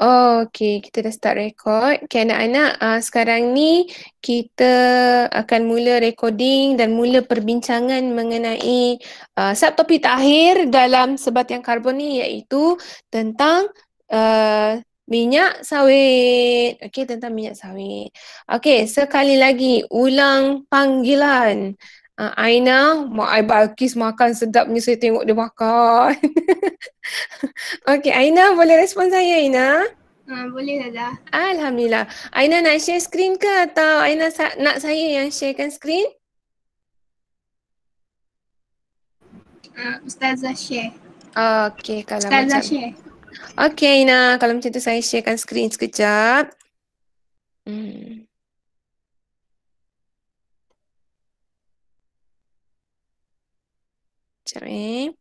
Oh, okay. Kita dah start record. Okay, anak-anak, uh, sekarang ni kita akan mula recording dan mula perbincangan mengenai uh, subtopik terakhir dalam sebat yang karbon ni iaitu tentang uh, minyak sawit. Okay, tentang minyak sawit. Okay, sekali lagi ulang panggilan uh, Aina, mak I Balkis makan sedapnya saya tengok dia makan. okay, Aina boleh respon saya Aina? Ha, boleh dah. Alhamdulillah. Aina nak share screen ke atau Aina sa- nak saya yang sharekan screen? Ah, Ustazah share. Okay, kalau Ustazah macam... share. Okay, Aina Kalau macam tu saya sharekan screen sekejap. Hmm. Tchau, hein?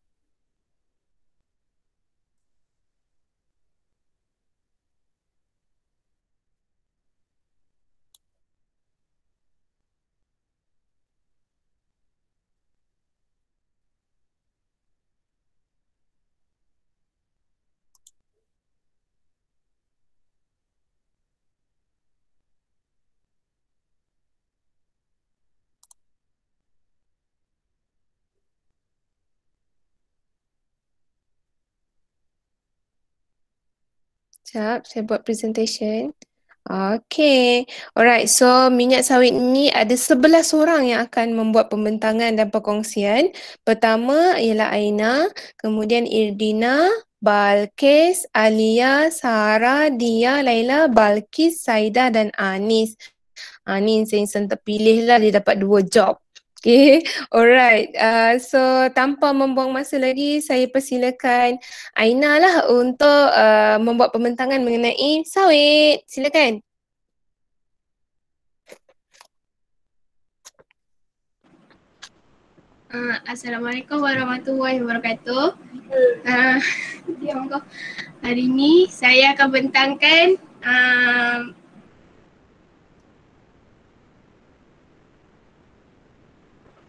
Sekejap, saya buat presentation. Okay. Alright, so minyak sawit ni ada 11 orang yang akan membuat pembentangan dan perkongsian. Pertama ialah Aina, kemudian Irdina, Balkis, Alia, Sarah, Dia, Laila, Balkis, Saida dan Anis. Anis yang sentuh pilih lah dia dapat dua job. Okay, alright. Uh, so tanpa membuang masa lagi, saya persilakan Aina lah untuk uh, membuat pembentangan mengenai sawit. Silakan. Uh, Assalamualaikum warahmatullahi wabarakatuh. Hmm. Uh, ya, hari ini saya akan bentangkan uh,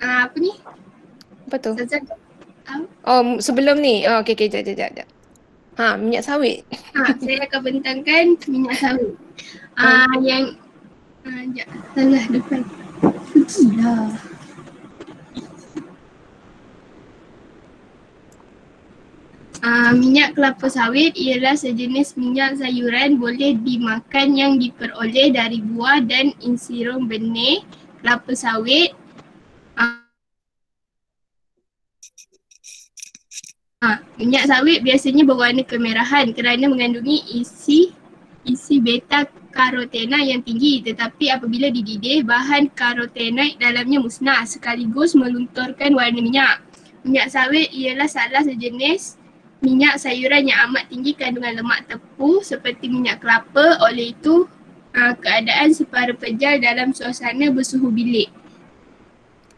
Ah, apa ni? Apa tu? Zazan. Ah. oh sebelum ni. Oh, okay, okay, jap, jap, jap, jap. Ha, minyak sawit. Ha, saya akan bentangkan minyak sawit. Ah uh, yang uh, jap, salah depan. Gila. Uh, minyak kelapa sawit ialah sejenis minyak sayuran boleh dimakan yang diperoleh dari buah dan insirung benih kelapa sawit Ha, minyak sawit biasanya berwarna kemerahan kerana mengandungi isi isi beta karotena yang tinggi tetapi apabila dididih bahan karotenoid dalamnya musnah sekaligus melunturkan warna minyak. Minyak sawit ialah salah sejenis minyak sayuran yang amat tinggi kandungan lemak tepu seperti minyak kelapa oleh itu ha, keadaan separuh pejal dalam suasana bersuhu bilik.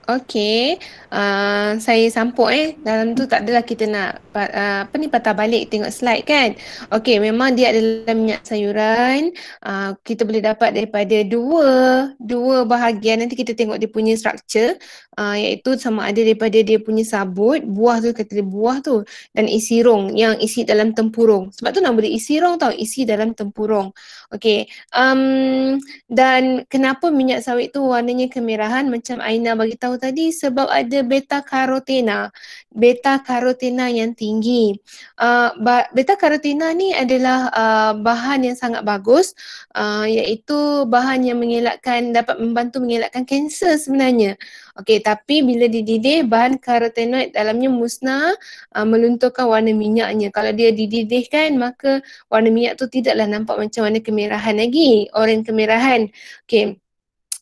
Okey, uh, saya sampuk eh dalam tu tak adalah kita nak uh, apa ni patah balik tengok slide kan okey memang dia adalah minyak sayuran uh, kita boleh dapat daripada dua dua bahagian nanti kita tengok dia punya structure uh, iaitu sama ada daripada dia punya sabut buah tu kata dia buah tu dan isi rong yang isi dalam tempurung sebab tu nak boleh isi rong tau isi dalam tempurung okey um, dan kenapa minyak sawit tu warnanya kemerahan macam Aina bagi tahu tadi sebab ada beta karotena beta karotena yang tinggi uh, beta karotena ni adalah uh, bahan yang sangat bagus uh, iaitu bahan yang mengelakkan dapat membantu mengelakkan kanser sebenarnya okey tapi bila dididih bahan karotenoid dalamnya musnah uh, melunturkan warna minyaknya kalau dia dididihkan maka warna minyak tu tidaklah nampak macam warna kemerahan lagi orang kemerahan okey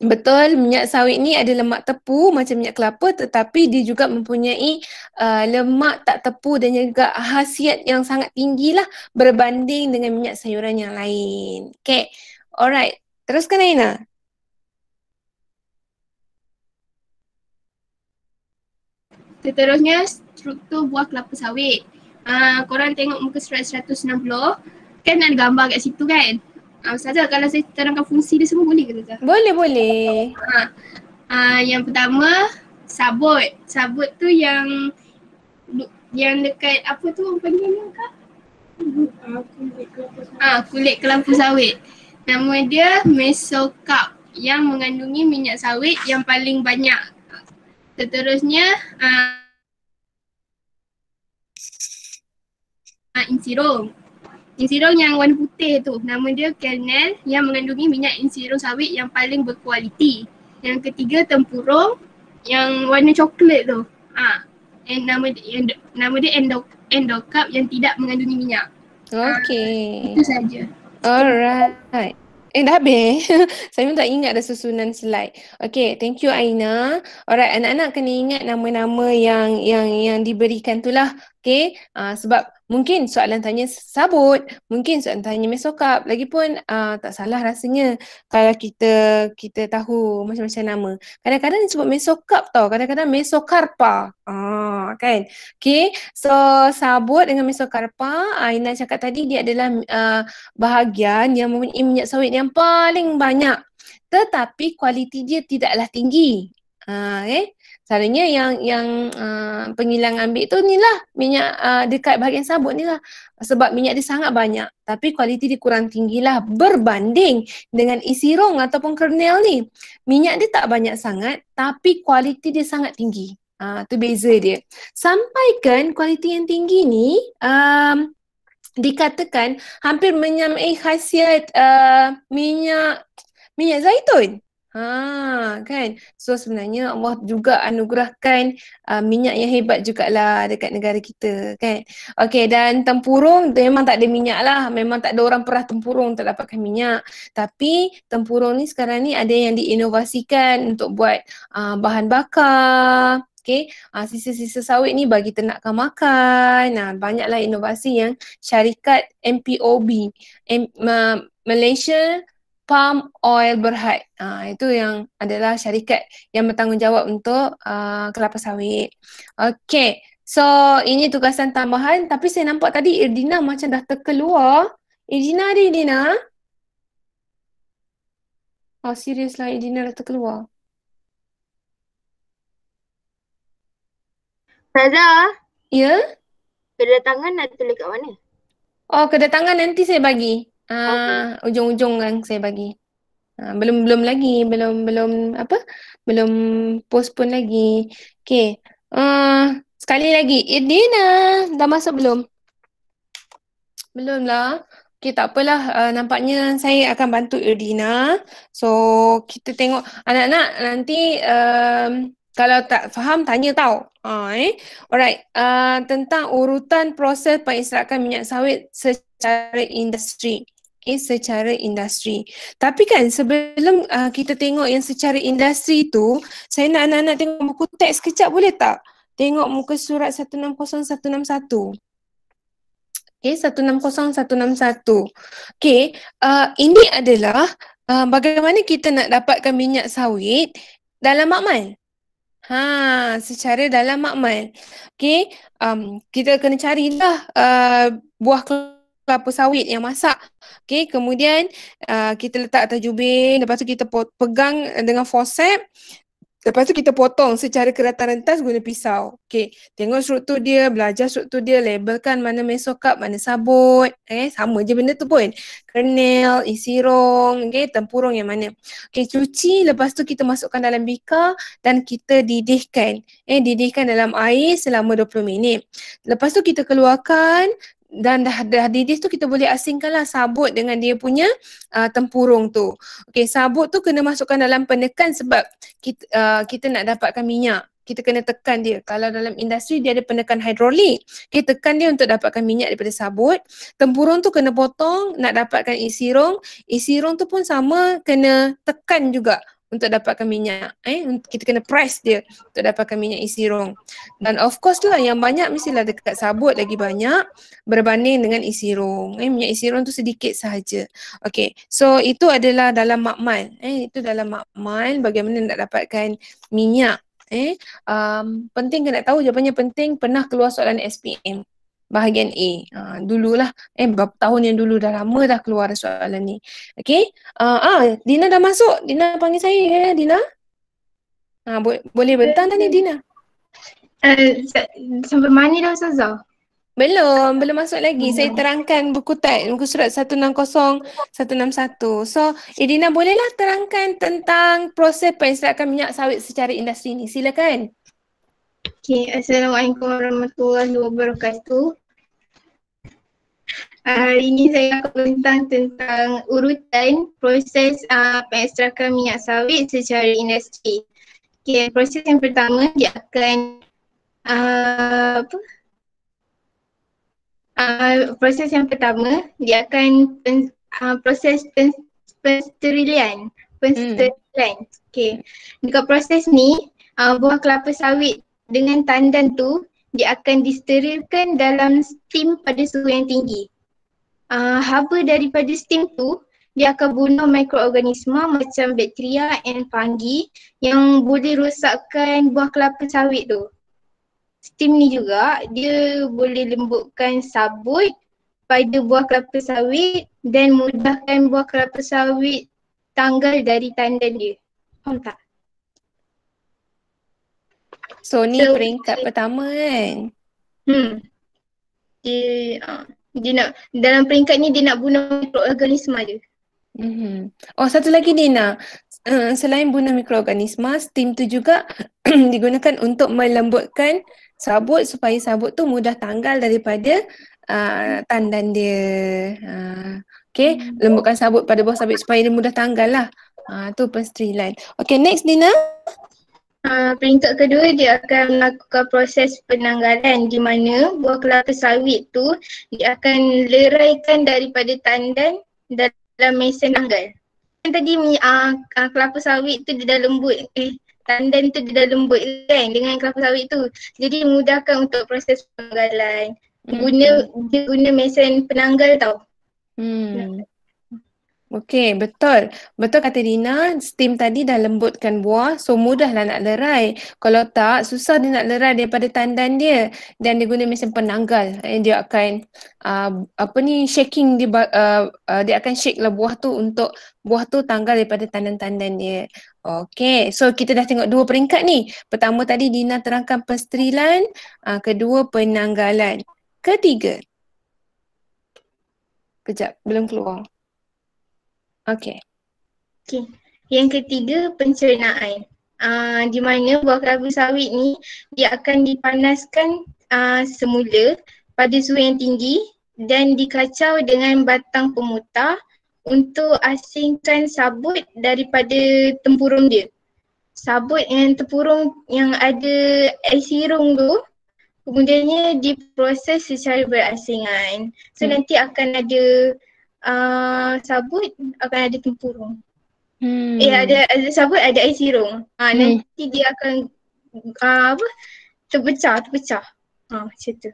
Betul, minyak sawit ni ada lemak tepu macam minyak kelapa tetapi dia juga mempunyai uh, lemak tak tepu dan juga khasiat yang sangat tinggi lah berbanding dengan minyak sayuran yang lain. Okay, alright. Teruskan Aina. Seterusnya, struktur buah kelapa sawit. Uh, korang tengok muka surat 160, kan ada gambar kat situ kan? Uh, Ustazah kalau saya terangkan fungsi dia semua boleh ke Ustazah? Boleh boleh. Ha. Uh, uh, yang pertama sabut. Sabut tu yang yang dekat apa tu panggilnya kak? Uh, kulit kelapa sawit. Nama dia mesokap yang mengandungi minyak sawit yang paling banyak. Seterusnya uh, ah, uh, insirong insirong yang warna putih tu nama dia kernel yang mengandungi minyak insirong sawit yang paling berkualiti. Yang ketiga tempurung yang warna coklat tu. Ha. And nama dia, endo, nama dia endo, endocarp yang tidak mengandungi minyak. Okay. Ha. Itu saja. Alright. Eh dah habis? Saya pun tak ingat dah susunan slide. Okay, thank you Aina. Alright, anak-anak kena ingat nama-nama yang yang yang diberikan tu lah. Okay, uh, ah, sebab mungkin soalan tanya sabut, mungkin soalan tanya mesokap, lagipun uh, tak salah rasanya kalau kita kita tahu macam-macam nama. Kadang-kadang disebut mesokap tau, kadang-kadang mesokarpa. Ah, uh, kan? Okay, so sabut dengan mesokarpa, uh, ah, cakap tadi dia adalah uh, bahagian yang mempunyai minyak sawit yang paling banyak. Tetapi kualiti dia tidaklah tinggi. uh, okay? Eh? Salahnya yang yang uh, ah, pengilang ambil tu ni lah minyak uh, dekat bahagian sabun ni lah. Sebab minyak dia sangat banyak tapi kualiti dia kurang tinggi lah berbanding dengan isi rong ataupun kernel ni. Minyak dia tak banyak sangat tapi kualiti dia sangat tinggi. Uh, tu beza dia. Sampaikan kualiti yang tinggi ni um, dikatakan hampir menyamai khasiat uh, minyak minyak zaitun. Ha kan. So sebenarnya Allah juga anugerahkan uh, minyak yang hebat juga lah dekat negara kita kan. Okay, dan tempurung memang tak ada minyak lah. Memang tak ada orang pernah tempurung tak dapatkan minyak. Tapi tempurung ni sekarang ni ada yang diinovasikan untuk buat uh, bahan bakar. Okay, uh, sisa-sisa sawit ni bagi ternakkan makan. Nah, banyaklah inovasi yang syarikat MPOB, M- uh, Malaysia Palm Oil Berhad. Ha, itu yang adalah syarikat yang bertanggungjawab untuk uh, kelapa sawit. Okay, so ini tugasan tambahan tapi saya nampak tadi Irdina macam dah terkeluar. Irdina ada Irdina? Oh serius lah Irdina dah terkeluar. Faza? Ya? Kedatangan nak tulis kat mana? Oh kedatangan nanti saya bagi. Uh, ujung-ujung kan saya bagi. Uh, belum belum lagi, belum belum apa? Belum post pun lagi. Okay. Uh, sekali lagi, Edina, dah masuk belum? Belum lah. Okay, tak apalah. Uh, nampaknya saya akan bantu Edina. So, kita tengok anak-anak nanti um, kalau tak faham, tanya tau. Uh, eh? Alright, uh, tentang urutan proses pengisrakan minyak sawit secara industri okay, eh, secara industri. Tapi kan sebelum uh, kita tengok yang secara industri tu, saya nak anak-anak tengok buku teks kejap boleh tak? Tengok muka surat 160-161. Okay, 160-161. Okay, uh, ini adalah uh, bagaimana kita nak dapatkan minyak sawit dalam makmal. Ha, secara dalam makmal. Okay, um, kita kena carilah uh, buah kelapa sawit yang masak. Okay, kemudian uh, kita letak atas jubin, lepas tu kita pegang dengan forceps. Lepas tu kita potong secara keratan rentas guna pisau. Okay. Tengok struktur dia, belajar struktur dia, labelkan mana mesokap, mana sabut. Okay. Eh, sama je benda tu pun. Kernel, isi rong, okay. tempurung yang mana. Okay. Cuci, lepas tu kita masukkan dalam bika dan kita didihkan. Eh, didihkan dalam air selama 20 minit. Lepas tu kita keluarkan, dan dah dah didih tu kita boleh asingkan lah sabut dengan dia punya uh, tempurung tu. Okey sabut tu kena masukkan dalam penekan sebab kita, uh, kita nak dapatkan minyak. Kita kena tekan dia. Kalau dalam industri dia ada penekan hidrolik. Kita tekan dia untuk dapatkan minyak daripada sabut. Tempurung tu kena potong nak dapatkan isi rong. Isi rong tu pun sama kena tekan juga untuk dapatkan minyak eh kita kena press dia untuk dapatkan minyak isi rong dan of course lah yang banyak mestilah dekat sabut lagi banyak berbanding dengan isi rong eh minyak isi rong tu sedikit sahaja okey so itu adalah dalam makmal eh itu dalam makmal bagaimana nak dapatkan minyak eh um, penting kena tahu jawapannya penting pernah keluar soalan SPM bahagian A. Uh, dululah. Eh, berapa tahun yang dulu dah lama dah keluar soalan ni. Okay. Uh, ah, Dina dah masuk. Dina panggil saya ya, eh, Dina. Ah, bo- boleh bentang ni Dina. Uh, eh, sampai mana dah Ustazah? Belum, belum masuk lagi. Hmm. Saya terangkan buku teks, buku surat 160, 161. So, Edina eh, bolehlah terangkan tentang proses penyelidikan minyak sawit secara industri ini. Silakan. Okay, Assalamualaikum warahmatullahi wabarakatuh hari ini saya akan bentang tentang urutan proses uh, pengekstrakan minyak sawit secara industri. Okay, proses yang pertama dia akan uh, apa? Uh, proses yang pertama dia akan pen, uh, proses pensterilan. Pensterilan. Hmm. Okay. Dekat proses ni uh, buah kelapa sawit dengan tandan tu dia akan disterilkan dalam steam pada suhu yang tinggi uh, haba daripada steam tu dia akan bunuh mikroorganisma macam bakteria and fungi yang boleh rosakkan buah kelapa sawit tu. Steam ni juga dia boleh lembutkan sabut pada buah kelapa sawit dan mudahkan buah kelapa sawit tanggal dari tandan dia. Faham tak? So ni so, peringkat okay. pertama kan? Hmm. Dia uh, dia nak dalam peringkat ni dia nak bunuh mikroorganisma je. Mm-hmm. Oh satu lagi Dina, uh, selain bunuh mikroorganisma, steam tu juga digunakan untuk melembutkan sabut supaya sabut tu mudah tanggal daripada uh, tandan dia. Uh, ah, okay, lembutkan sabut pada bawah sabit supaya dia mudah tanggal lah. Uh, tu pun streamline. Okay next Dina. Okay uh, peringkat kedua dia akan melakukan proses penanggalan di mana buah kelapa sawit tu dia akan leraikan daripada tandan dalam mesin tanggal. Yang tadi uh, kelapa sawit tu dia dah lembut eh tandan tu dia dah lembut kan dengan kelapa sawit tu. Jadi mudahkan untuk proses penanggalan. Hmm. Guna, dia guna mesin penanggal tau. Hmm. Okey, betul. Betul kata Dina, steam tadi dah lembutkan buah, so mudahlah nak lerai. Kalau tak, susah dia nak lerai daripada tandan dia dan dia guna mesin penanggal. Eh, dia akan uh, apa ni shaking dia uh, uh, dia akan shake lah buah tu untuk buah tu tanggal daripada tandan-tandan dia. Okey, so kita dah tengok dua peringkat ni. Pertama tadi Dina terangkan pesterilan, uh, kedua penanggalan. Ketiga. Kejap, belum keluar. Okay, okay. Yang ketiga pencernaan. Uh, di mana buah kelapa sawit ni dia akan dipanaskan uh, semula pada suhu yang tinggi dan dikacau dengan batang pemutar untuk asingkan sabut daripada tempurung dia. Sabut yang tempurung yang ada esirung tu kemudiannya diproses secara berasingan. So hmm. nanti akan ada uh, sabut akan ada tempurung. Hmm. Eh ada, ada sabut ada air sirung. Ha, hmm. Nanti dia akan uh, apa? terpecah, terpecah. Ha, macam tu.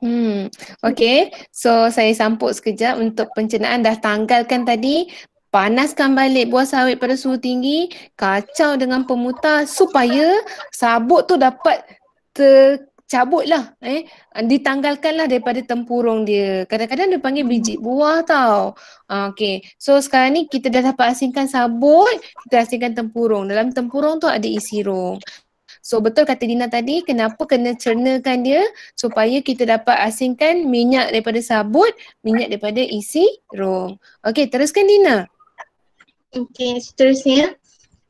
Hmm. Okay. So saya sampuk sekejap untuk pencernaan dah tanggalkan tadi. Panaskan balik buah sawit pada suhu tinggi. Kacau dengan pemutar supaya sabut tu dapat ter cabutlah eh ditanggalkanlah daripada tempurung dia kadang-kadang dia panggil hmm. biji buah tau ah, Okay, so sekarang ni kita dah dapat asingkan sabut kita asingkan tempurung dalam tempurung tu ada isi rong so betul kata Dina tadi kenapa kena cernakan dia supaya kita dapat asingkan minyak daripada sabut minyak daripada isi rong okey teruskan Dina okey seterusnya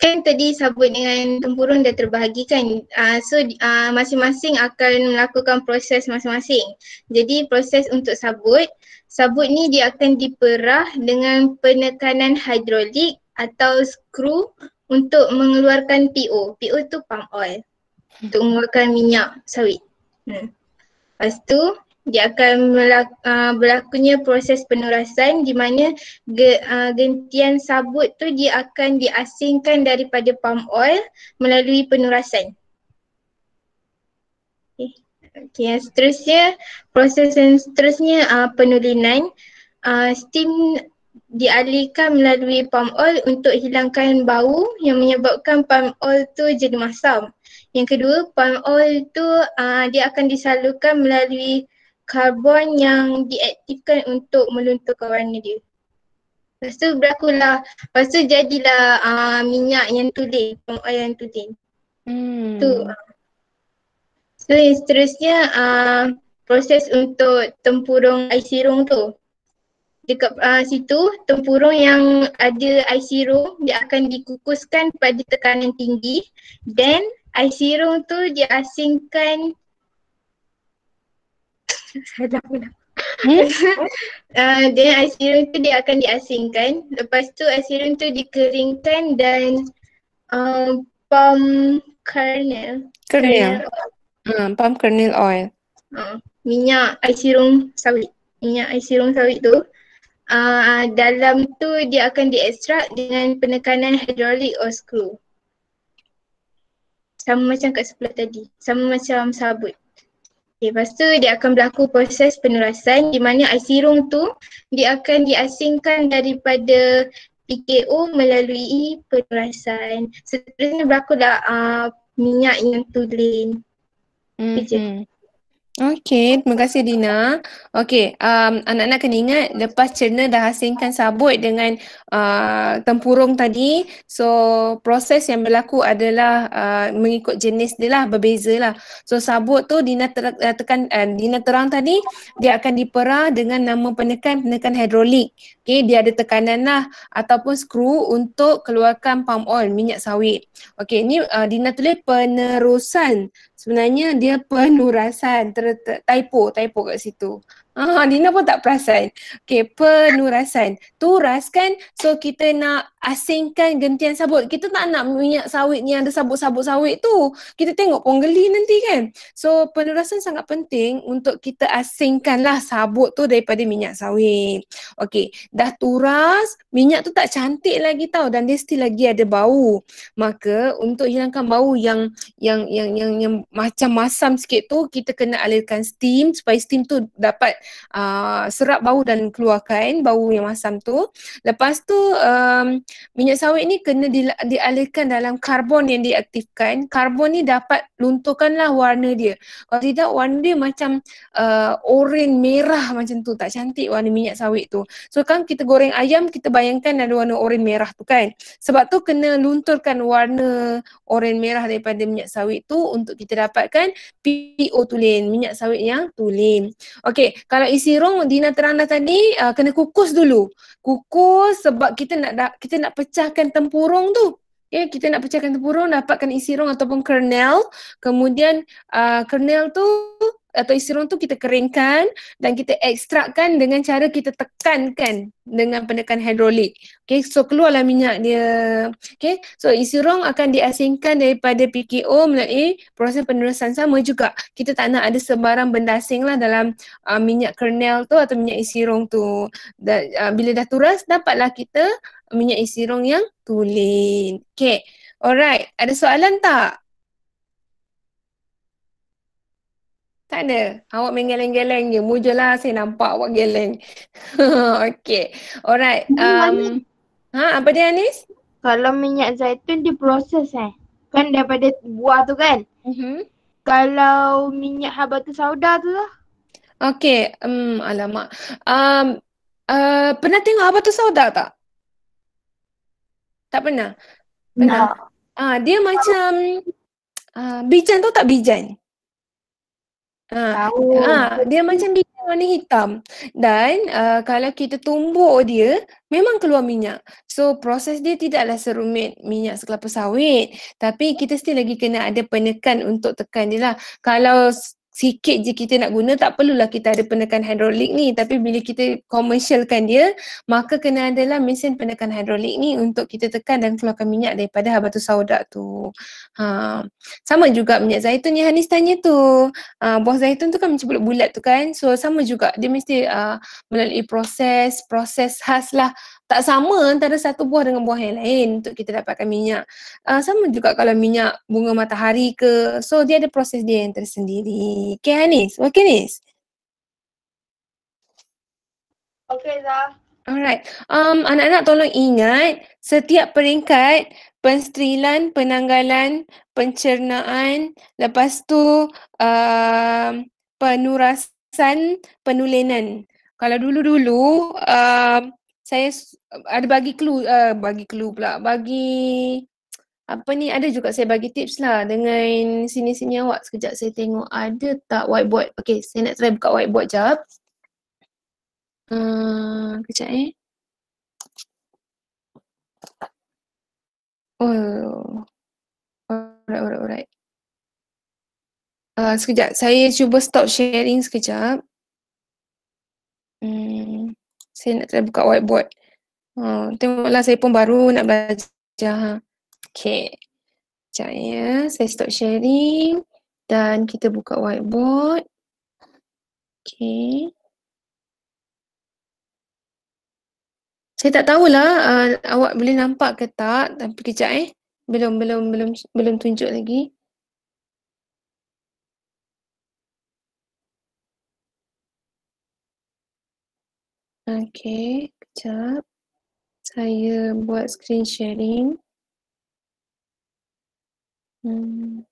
kan tadi sabut dengan tempurun dah terbahagi kan uh, ah, so uh, masing-masing akan melakukan proses masing-masing jadi proses untuk sabut sabut ni dia akan diperah dengan penekanan hidrolik atau skru untuk mengeluarkan PO PO tu pump oil untuk mengeluarkan minyak sawit hmm. lepas tu dia akan ah, berlakunya proses penurasan di mana ah, gentian sabut tu dia akan diasingkan daripada palm oil melalui penurasan. Okey, yang seterusnya proses yang seterusnya uh, penulinan uh, steam dialihkan melalui palm oil untuk hilangkan bau yang menyebabkan palm oil tu jadi masam. Yang kedua, palm oil tu uh, dia akan disalurkan melalui karbon yang diaktifkan untuk melunturkan warna dia. Lepas tu berlakulah, lepas tu jadilah uh, minyak yang tulen, palm yang tulen. Hmm. Tu. Ah. So yang seterusnya uh, proses untuk tempurung air serum tu. Dekat uh, situ tempurung yang ada air serum dia akan dikukuskan pada tekanan tinggi dan air serum tu diasingkan Salah pula. Dan uh, asiran tu dia akan diasingkan. Lepas tu asiran tu dikeringkan dan um, palm kernel. Kernel. Hmm, palm kernel oil. Uh, minyak asirung sawit. Minyak asirung sawit tu. Uh, dalam tu dia akan diekstrak dengan penekanan hidrolik or screw. Sama macam kat sebelah tadi. Sama macam sabut. Okay, lepas tu dia akan berlaku proses penerasan di mana air sirung tu dia akan diasingkan daripada PKO melalui penerasan. Seterusnya berlaku dah uh, ah, minyak yang tulen. Mm -hmm. Okay, terima kasih Dina. Okay, um, anak-anak kena ingat lepas cerna dah asingkan sabut dengan uh, tempurung tadi. So, proses yang berlaku adalah uh, mengikut jenis dia lah, berbeza lah. So, sabut tu Dina, ter- uh, tekan, uh, Dina terang tadi, dia akan dipera dengan nama penekan-penekan hidrolik. Okay, dia ada tekanan lah ataupun skru untuk keluarkan palm oil, minyak sawit. Okay, ni uh, Dina tulis penerusan sebenarnya dia penurasan ter, ter, typo typo kat situ ah Dina pun tak perasan Okay, penurasan turaskan so kita nak asingkan gentian sabut. Kita tak nak minyak sawit ni yang ada sabut-sabut sawit tu. Kita tengok ponggeli nanti kan. So penerasan sangat penting untuk kita asingkanlah sabut tu daripada minyak sawit. Okey, dah turas, minyak tu tak cantik lagi tau dan dia still lagi ada bau. Maka untuk hilangkan bau yang yang yang yang, yang, yang macam masam sikit tu, kita kena alirkan steam supaya steam tu dapat uh, serap bau dan keluarkan bau yang masam tu. Lepas tu um, minyak sawit ni kena dialirkan dalam karbon yang diaktifkan. Karbon ni dapat luntuhkanlah warna dia. Kalau tidak warna dia macam uh, oren merah macam tu. Tak cantik warna minyak sawit tu. So kan kita goreng ayam kita bayangkan ada warna oren merah tu kan. Sebab tu kena lunturkan warna oren merah daripada minyak sawit tu untuk kita dapatkan PO tulen. Minyak sawit yang tulen. Okay. Kalau isi rong Dina terang dah tadi uh, kena kukus dulu. Kukus sebab kita nak kita nak pecahkan tempurung tu. Ya, kita nak pecahkan tempurung, dapatkan isi rong ataupun kernel. Kemudian uh, kernel tu atau isi rong tu kita keringkan dan kita ekstrakkan dengan cara kita tekankan dengan pendekan hidrolik. Okay, so keluarlah minyak dia. Okay, so isi rong akan diasingkan daripada PKO melalui proses penerusan sama juga. Kita tak nak ada sebarang benda asing lah dalam uh, minyak kernel tu atau minyak isi rong tu. Dan, uh, bila dah turas, dapatlah kita minyak isi rong yang tulen. Okay. Alright. Ada soalan tak? Tak ada. Awak main geleng-geleng je. Mujalah saya nampak awak geleng. okay. Alright. Um, ha, apa dia Anis? Kalau minyak zaitun dia proses eh. Kan daripada buah tu kan. Mm-hmm. Kalau minyak habatus sauda tu lah. Okay. Um, alamak. Um, uh, pernah tengok tu sauda tak? Tak pernah? Pernah. Ah, dia macam ah, bijan tu tak bijan? Ah, ah, dia macam bijan warna hitam. Dan ah, kalau kita tumbuk dia, memang keluar minyak. So proses dia tidaklah serumit minyak sekelapa sawit. Tapi kita still lagi kena ada penekan untuk tekan dia lah. Kalau sikit je kita nak guna tak perlulah kita ada penekan hidrolik ni tapi bila kita komersialkan dia maka kena adalah mesin penekan hidrolik ni untuk kita tekan dan keluarkan minyak daripada habatu sauda tu. Ha. Sama juga minyak zaitun yang Hanis tanya tu. Ha, buah zaitun tu kan macam bulat-bulat tu kan. So sama juga dia mesti uh, melalui proses, proses khas lah tak sama antara satu buah dengan buah yang lain untuk kita dapatkan minyak. Uh, sama juga kalau minyak bunga matahari ke. So dia ada proses dia yang tersendiri. Okay Anis, okay Anis. Okay Zah. Alright, um, anak-anak tolong ingat setiap peringkat penstrilan, penanggalan, pencernaan, lepas tu uh, penurasan, penulenan. Kalau dulu-dulu, uh, saya ada bagi clue uh, bagi clue pula bagi apa ni ada juga saya bagi tips lah dengan sini-sini awak sekejap saya tengok ada tak whiteboard okey saya nak try buka whiteboard jap Hmm, kejap eh. Oh. Alright, alright, alright. Uh, sekejap, saya cuba stop sharing sekejap. Hmm saya nak try buka whiteboard. uh, tengoklah saya pun baru nak belajar. Ha. Okay. Sekejap ya. Saya stop sharing. Dan kita buka whiteboard. Okay. Saya tak tahulah uh, awak boleh nampak ke tak. Tapi kejap eh. Belum, belum, belum, belum tunjuk lagi. Okay, kejap. Saya buat screen sharing. Hmm.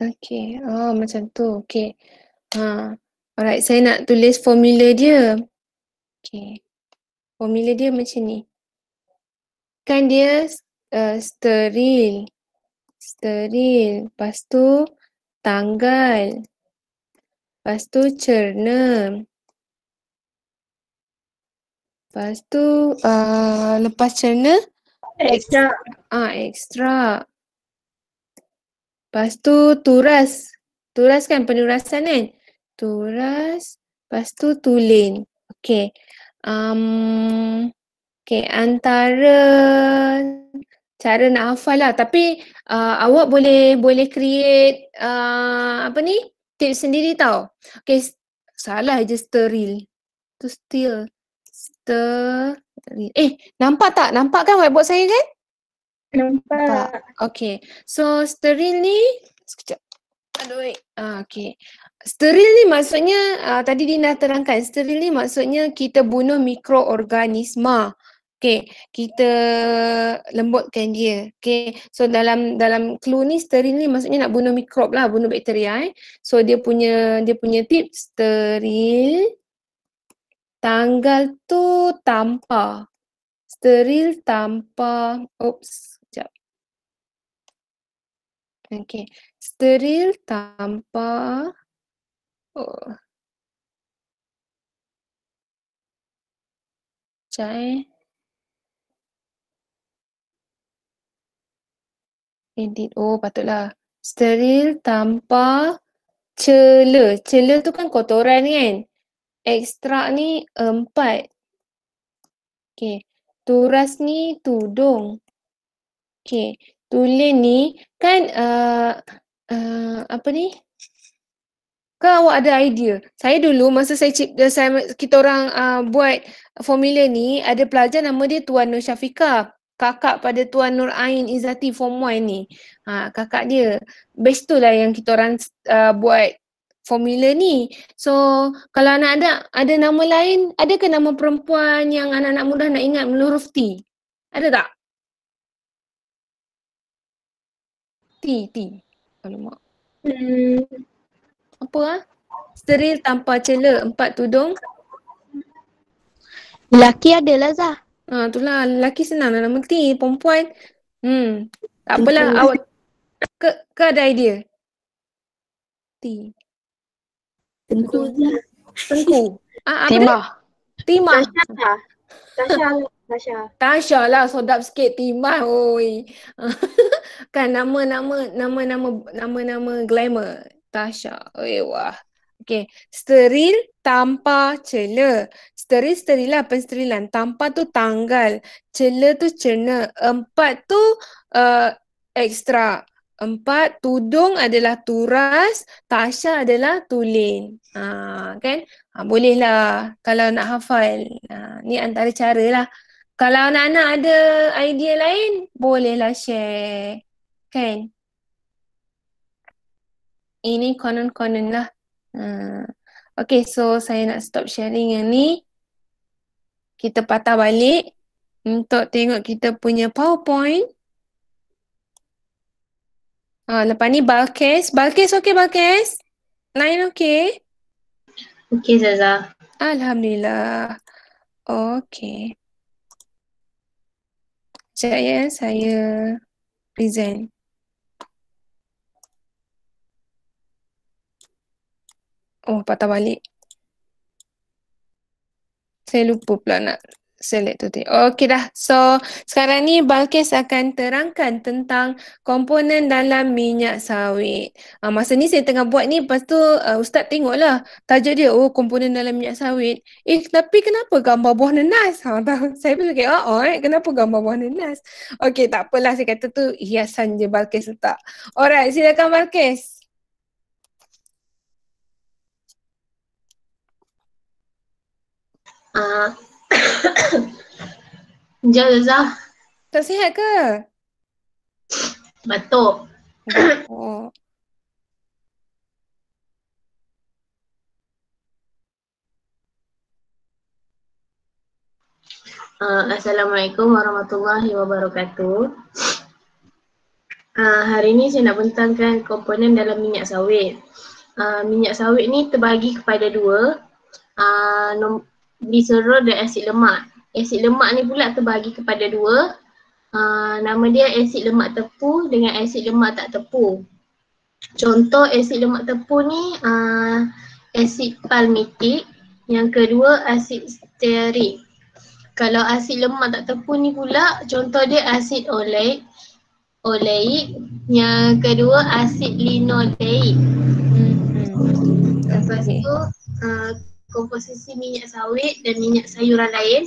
Okay, oh macam tu. Okay. Ha. Alright, saya nak tulis formula dia. Okay. Formula dia macam ni. Kan dia Eh, steril. Steril. pastu tanggal. pastu cerna. pastu uh, lepas cerna eh, extra, Ah extra, pastu turas. Turas kan penurasan kan? Turas. pastu tulen. okey, Um, okay, antara cara nak hafal lah tapi uh, awak boleh boleh create uh, apa ni tip sendiri tau okay salah je steril tu steril steril eh nampak tak nampak kan whiteboard saya kan nampak okay so steril ni sekejap aduh ah, okay Steril ni maksudnya uh, tadi Dina terangkan steril ni maksudnya kita bunuh mikroorganisma. Okay, kita lembutkan dia. Okay, so dalam dalam clue ni steril ni maksudnya nak bunuh mikrob lah, bunuh bakteria. Eh. So dia punya dia punya tip steril tanggal tu tanpa steril tanpa oops jap. Okay, steril tanpa oh. Jai. Okay. Eh. Indeed. Oh, patutlah. Steril tanpa cela. Cela tu kan kotoran kan? Ekstrak ni empat. Okay. Turas ni tudung. Okay. Tulen ni kan uh, uh, apa ni? Kan awak ada idea. Saya dulu masa saya cip, saya, kita orang uh, buat formula ni ada pelajar nama dia Tuan Nur Syafiqah kakak pada Tuan Nur Ain Izati Form 1 ni. Ha, kakak dia. Best tu lah yang kita orang uh, buat formula ni. So kalau anak ada ada nama lain, ada ke nama perempuan yang anak-anak muda nak ingat meluruf T? Ada tak? T, T. Alamak. Hmm. Apa lah? Steril tanpa celah, empat tudung. Lelaki ada lah Zah. Ha, uh, itulah lelaki senang dalam erti. Perempuan, hmm, tak apalah Tentu. awak ke, ke ada idea? Ti. Tengku je. Tengku. Ah, Timah. Timah. Tasha. Lah. Tasha. Lah, Tasha. Tasha lah, sedap sikit Timah. Oi. kan nama-nama nama-nama nama-nama glamour. Tasha. Oi, wah. Okay. Steril tanpa cello. Steril, steril lah apa pensterilan. Tanpa tu tanggal. cello tu cerna. Empat tu uh, ekstra. Empat, tudung adalah turas. Tasha adalah tulen. Ha, kan? Ha, bolehlah kalau nak hafal. Ha, ni antara cara lah. Kalau anak-anak ada idea lain, bolehlah share. Kan? Ini konon-konon lah. Hmm. Okay, so saya nak stop sharing yang ni. Kita patah balik untuk tengok kita punya PowerPoint. Ah, lepas ni Balkes. Balkes okey Balkes? Lain okey? Okey Zaza. Alhamdulillah. Okay. Sekejap ya, saya present. Oh, patah balik. Saya lupa pula nak select tu tadi. Okey dah. So, sekarang ni Balkis akan terangkan tentang komponen dalam minyak sawit. Uh, masa ni saya tengah buat ni, lepas tu uh, Ustaz tengoklah tajuk dia, oh komponen dalam minyak sawit. Eh, tapi kenapa gambar buah nenas? Ha, tahu. Saya pun fikir, oh, oh eh, kenapa gambar buah nenas? Okey, tak apalah saya kata tu hiasan je Balkis letak. Alright, silakan Balkis. Sekejap uh, Zah Tak sihat ke? Batuk oh. Uh, Assalamualaikum warahmatullahi wabarakatuh uh, Hari ni saya nak bentangkan komponen dalam minyak sawit uh, Minyak sawit ni terbagi kepada dua uh, glycerol dan asid lemak. Asid lemak ni pula terbagi kepada dua. Uh, nama dia asid lemak tepu dengan asid lemak tak tepu. Contoh asid lemak tepu ni uh, asid palmitik. Yang kedua asid stearic. Kalau asid lemak tak tepu ni pula contoh dia asid oleik. Oleik. Yang kedua asid linoleik. Hmm, hmm. Lepas tu uh, komposisi minyak sawit dan minyak sayuran lain.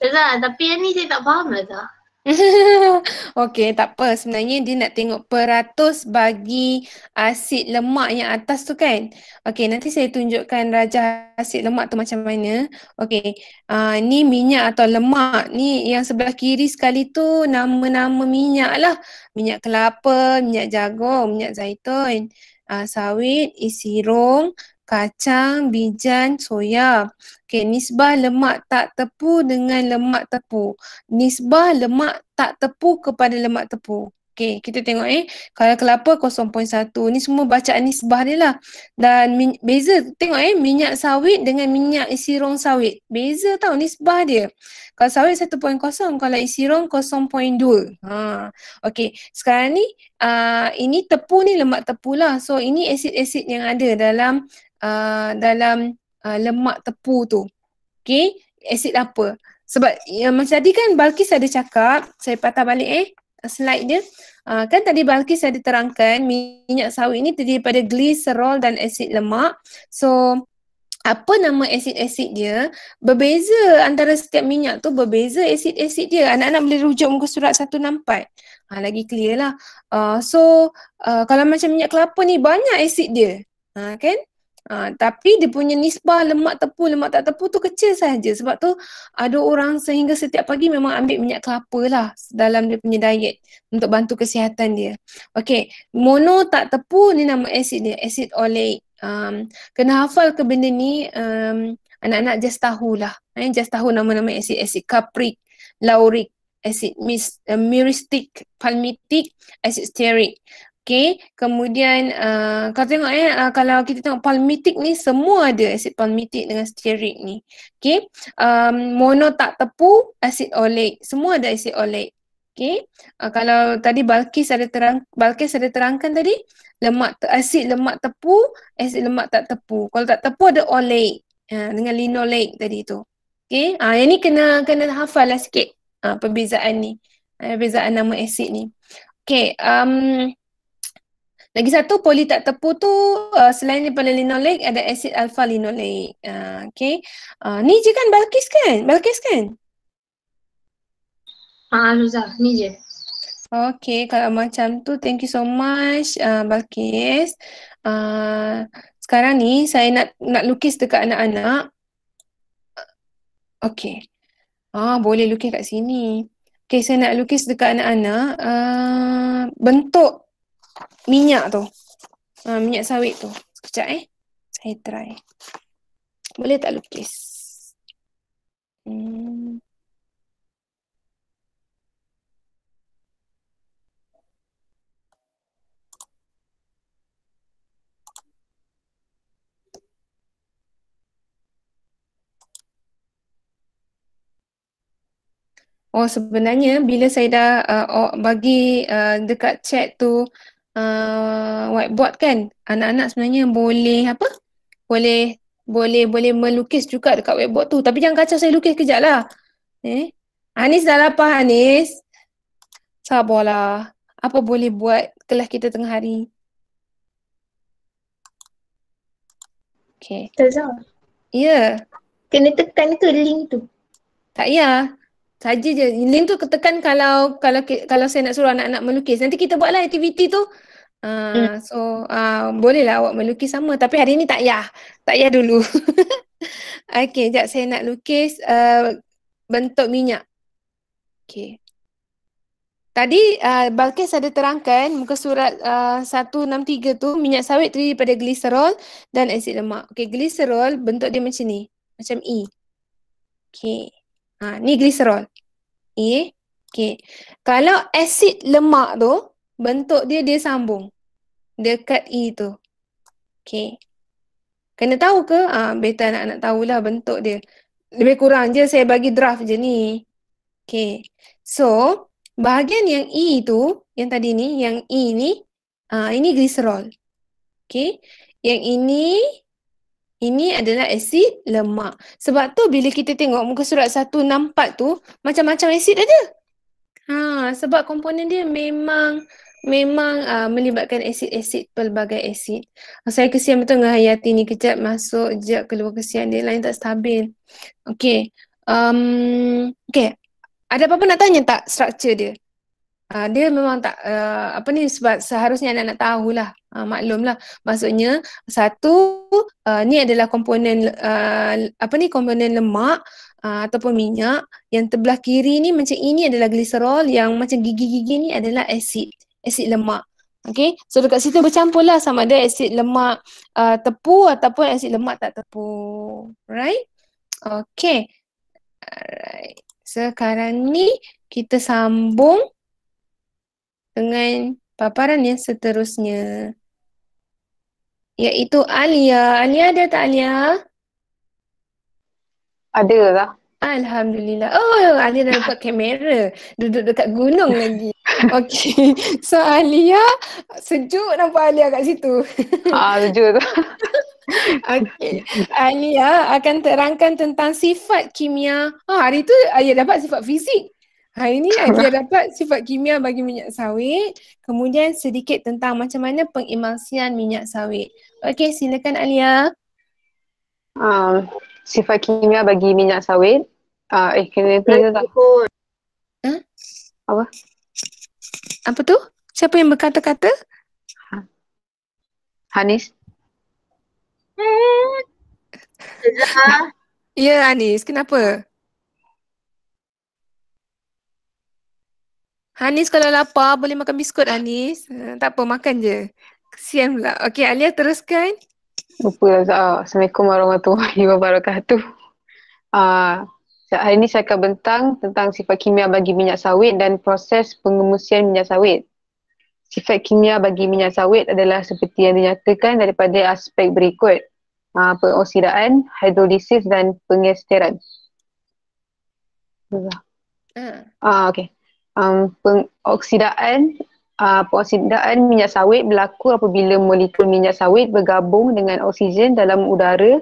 Zah, tapi yang ni saya tak faham lah Zah. okay, tak apa. Sebenarnya dia nak tengok peratus bagi asid lemak yang atas tu kan. Okay, nanti saya tunjukkan raja asid lemak tu macam mana. Okay, uh, ah, ni minyak atau lemak. Ni yang sebelah kiri sekali tu nama-nama minyak lah. Minyak kelapa, minyak jagung, minyak zaitun, uh, sawit, isi rong, kacang, bijan, soya. Okey, nisbah lemak tak tepu dengan lemak tepu. Nisbah lemak tak tepu kepada lemak tepu. Okey, kita tengok eh. Kalau kelapa 0.1. Ni semua bacaan nisbah ni lah. Dan min- beza, tengok eh. Minyak sawit dengan minyak isi rong sawit. Beza tau nisbah dia. Kalau sawit 1.0, kalau isi rong 0.2. Ha. Okey, sekarang ni uh, ini tepu ni lemak tepu lah. So, ini asid-asid yang ada dalam Uh, dalam uh, lemak tepu tu. Okay, asid apa? Sebab ya, macam tadi kan Balkis ada cakap, saya patah balik eh slide dia. Uh, kan tadi Balkis ada terangkan minyak sawit ni terdiri daripada gliserol dan asid lemak. So apa nama asid-asid dia? Berbeza antara setiap minyak tu berbeza asid-asid dia. Anak-anak boleh rujuk muka surat 164. Ha, ah, lagi clear lah. Uh, so uh, kalau macam minyak kelapa ni banyak asid dia. Ha, kan? Ha, tapi dia punya nisbah lemak tepu, lemak tak tepu tu kecil saja. Sebab tu ada orang sehingga setiap pagi memang ambil minyak kelapa lah dalam dia punya diet untuk bantu kesihatan dia. Okay, mono tak tepu ni nama asid dia, asid oleic. Um, kena hafal ke benda ni, um, anak-anak just tahulah. Eh, just tahu nama-nama asid-asid. Caprik, lauric, asid mis, uh, myristic, palmitic, asid stearic. Okay, kemudian uh, kalau tengok eh, uh, kalau kita tengok palmitic ni semua ada asid palmitic dengan stearic ni. Okay, um, mono tak tepu, asid oleic, semua ada asid oleic. Okay, uh, kalau tadi Balkis ada terang, Balkis ada terangkan tadi lemak te- asid lemak tepu, asid lemak tak tepu. Kalau tak tepu ada oleic uh, dengan linoleic tadi tu. Okay, ah ha, uh, yang ni kena kena hafal lah sikit uh, perbezaan ni. Uh, perbezaan nama asid ni. Okay, um, lagi satu poli tak tepu tu uh, selain daripada linoleic ada asid alpha linoleic. Uh, okay. Uh, ni je kan Balkis kan? Balkis kan? Haa ah, Ruzah, ni je. Okay, kalau macam tu thank you so much uh, Balkis. Uh, sekarang ni saya nak nak lukis dekat anak-anak. Okay. Ah, boleh lukis kat sini. Okay, saya nak lukis dekat anak-anak uh, bentuk minyak tu. Ha, minyak sawit tu. Sekejap eh. Saya try. Boleh tak lukis? Hmm. Oh sebenarnya bila saya dah uh, bagi uh, dekat chat tu uh, whiteboard kan anak-anak sebenarnya boleh apa boleh boleh boleh melukis juga dekat whiteboard tu tapi jangan kacau saya lukis kejap lah eh Anis dah lapar Anis sabarlah apa boleh buat kelas kita tengah hari Okay. Tazah. Ya. Yeah. Kena tekan ke link tu? Tak ya saja je link tu ketekan kalau kalau kalau saya nak suruh anak-anak melukis nanti kita buatlah aktiviti tu uh, hmm. so uh, bolehlah awak melukis sama tapi hari ni tak yah tak yah dulu okay jap saya nak lukis uh, bentuk minyak okay Tadi uh, Balkis ada terangkan muka surat uh, eh, 163 tu minyak sawit terdiri daripada gliserol dan asid lemak. okay gliserol bentuk dia macam ni. Macam E. okay Ha, ni glycerol. Okay. okay. Kalau asid lemak tu, bentuk dia, dia sambung. Dekat E tu. Okay. Kena tahu ke? Ha, beta nak nak tahulah bentuk dia. Lebih kurang je saya bagi draft je ni. Okay. So, bahagian yang E tu, yang tadi ni, yang E ni, ha, ini glycerol. Okay. Yang ini ini adalah asid lemak. Sebab tu bila kita tengok muka surat 164 tu macam-macam asid ada. Ha, sebab komponen dia memang memang uh, melibatkan asid-asid pelbagai asid. Saya kesian betul dengan Hayati ni kejap masuk jap keluar kesian dia lain tak stabil. Okay. Um, okay. Ada apa-apa nak tanya tak structure dia? Uh, dia memang tak uh, apa ni sebab seharusnya anak-anak lah uh, lah maksudnya satu uh, ni adalah komponen uh, apa ni komponen lemak uh, ataupun minyak yang sebelah kiri ni macam ini adalah gliserol yang macam gigi-gigi ni adalah asid asid lemak okey so dekat situ bercampur lah sama ada asid lemak uh, tepu ataupun asid lemak tak tepu right okey alright sekarang ni kita sambung dengan paparan yang seterusnya. Iaitu Alia. Alia ada tak Alia? Ada lah. Alhamdulillah. Oh, Alia dah dapat kamera. Duduk dekat gunung lagi. Okay. So Alia, sejuk nampak Alia kat situ. Ah, sejuk tu. Okay. Alia akan terangkan tentang sifat kimia. Ah, hari tu Alia dapat sifat fizik. Hari ini Adia dapat sifat kimia bagi minyak sawit. Kemudian sedikit tentang macam mana pengemalsian minyak sawit. Okey, silakan Alia. Um, sifat kimia bagi minyak sawit. Uh, eh, kena tanya tak? Huh? Ha? Apa? Apa tu? Siapa yang berkata-kata? Ha. Hanis. ya, Anis. Kenapa? Hanis ha, kalau lapar boleh makan biskut Hanis. Ha, tak apa makan je. Kesian pula. Okey Alia teruskan. Lupa lah Zah. Assalamualaikum warahmatullahi wabarakatuh. Uh, hari ini saya akan bentang tentang sifat kimia bagi minyak sawit dan proses pengemusian minyak sawit. Sifat kimia bagi minyak sawit adalah seperti yang dinyatakan daripada aspek berikut. Uh, ah, pengoksidaan, hidrolisis dan pengesteran. Uh, ah. okay um, pengoksidaan uh, pengoksidaan minyak sawit berlaku apabila molekul minyak sawit bergabung dengan oksigen dalam udara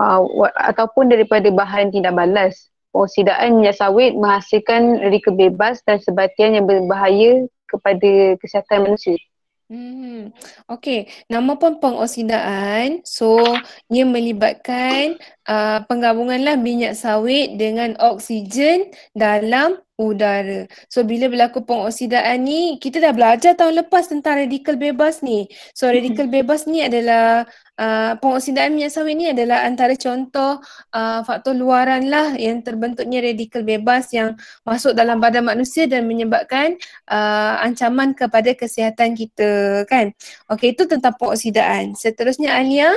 uh, ataupun daripada bahan tindak balas. Pengoksidaan minyak sawit menghasilkan reka bebas dan sebatian yang berbahaya kepada kesihatan manusia. Hmm. Okey, nama pun pengoksidaan. So, ia melibatkan uh, penggabunganlah minyak sawit dengan oksigen dalam udara. So, bila berlaku pengoksidaan ni, kita dah belajar tahun lepas tentang radikal bebas ni. So, hmm. radikal bebas ni adalah Eh, pengoksidaan minyak sawit ni adalah antara contoh uh, faktor luaran lah yang terbentuknya radikal bebas yang masuk dalam badan manusia dan menyebabkan uh, ancaman kepada kesihatan kita kan. Okey itu tentang pengoksidaan. Seterusnya Alia.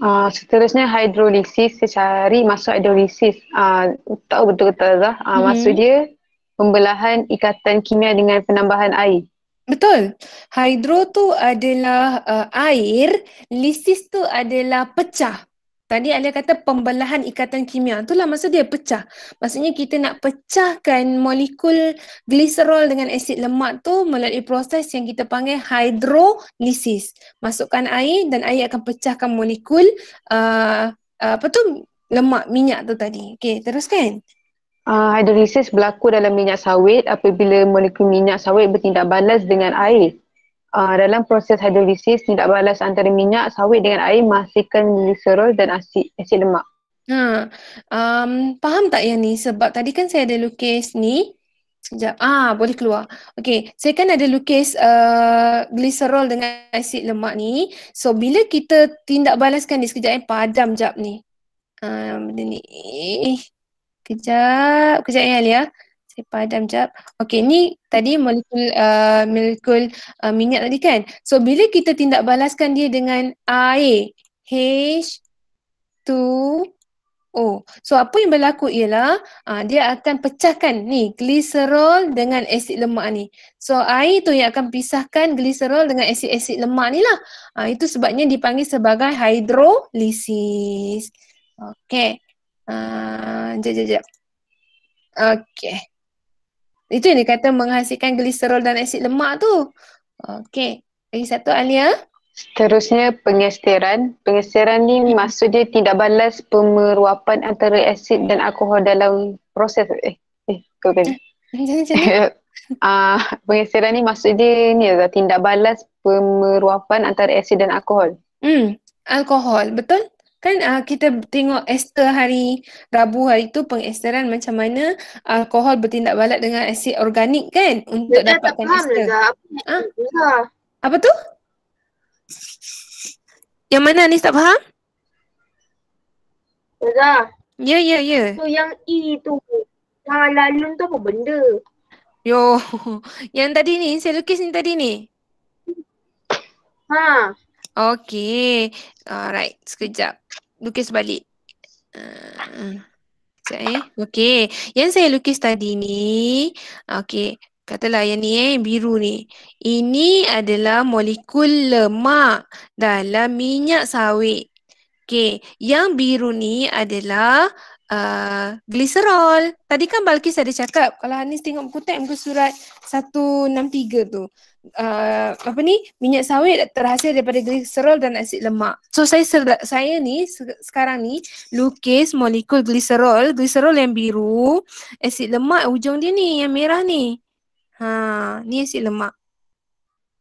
Uh, seterusnya hidrolisis secara masuk hidrolisis. Uh, tahu betul ke tak Zah? Uh, hmm. Maksud dia pembelahan ikatan kimia dengan penambahan air. Betul. Hydro tu adalah uh, air, lisis tu adalah pecah. Tadi Alia kata pembelahan ikatan kimia. Itulah maksud dia pecah. Maksudnya kita nak pecahkan molekul gliserol dengan asid lemak tu melalui proses yang kita panggil hidrolisis. Masukkan air dan air akan pecahkan molekul uh, uh, apa tu lemak minyak tu tadi. Okey, teruskan. Uh, hidrolisis berlaku dalam minyak sawit apabila molekul minyak sawit bertindak balas dengan air. Uh, dalam proses hidrolisis, tindak balas antara minyak sawit dengan air menghasilkan glycerol dan asid, asid lemak. Ha, um, faham tak yang ni? Sebab tadi kan saya ada lukis ni. Sekejap. Ah, boleh keluar. Okay, saya kan ada lukis uh, glycerol dengan asid lemak ni. So, bila kita tindak balaskan ni, sekejap eh, padam jap ni. Um, benda ni. Kejap, kejap ya Alia. Saya padam jap. Okey, ni tadi molekul uh, molekul uh, minyak tadi kan. So bila kita tindak balaskan dia dengan air H 2 O. So apa yang berlaku ialah uh, dia akan pecahkan ni gliserol dengan asid lemak ni. So air tu yang akan pisahkan gliserol dengan asid-asid lemak ni lah. Uh, itu sebabnya dipanggil sebagai hidrolisis okay Uh, jap, jap, Okay. Itu yang dia kata menghasilkan gliserol dan asid lemak tu. Okay. Lagi satu Alia. Seterusnya pengesteran. Pengesteran ni hmm. maksud dia tidak balas pemeruapan antara asid dan alkohol dalam proses. Eh, eh, kau kena. Eh, ah, pengesteran ni maksud dia ni tindak balas pemeruapan antara asid dan alkohol. Hmm, alkohol, betul? Kan uh, kita tengok ester hari Rabu hari tu pengesteran macam mana alkohol bertindak balik dengan asid organik kan untuk Dia dapatkan ester. Apa, ha? apa tu? Yang mana ni tak faham? Reza. Ya, ya, ya. So yang E tu, yang lalun tu apa benda? Yo, yang tadi ni, saya lukis ni tadi ni. Ha. Okay. Alright. Sekejap. Lukis balik. Uh, sekejap eh. Okay. Yang saya lukis tadi ni. Okay. Katalah yang ni eh. Biru ni. Ini adalah molekul lemak dalam minyak sawit. Okay. Yang biru ni adalah uh, glycerol. Tadi kan Balkis ada cakap kalau Hanis tengok buku teks muka surat 163 tu. Uh, apa ni? Minyak sawit terhasil daripada glycerol dan asid lemak. So saya saya ni sekarang ni lukis molekul glycerol, glycerol yang biru, asid lemak ujung dia ni yang merah ni. Ha, ni asid lemak.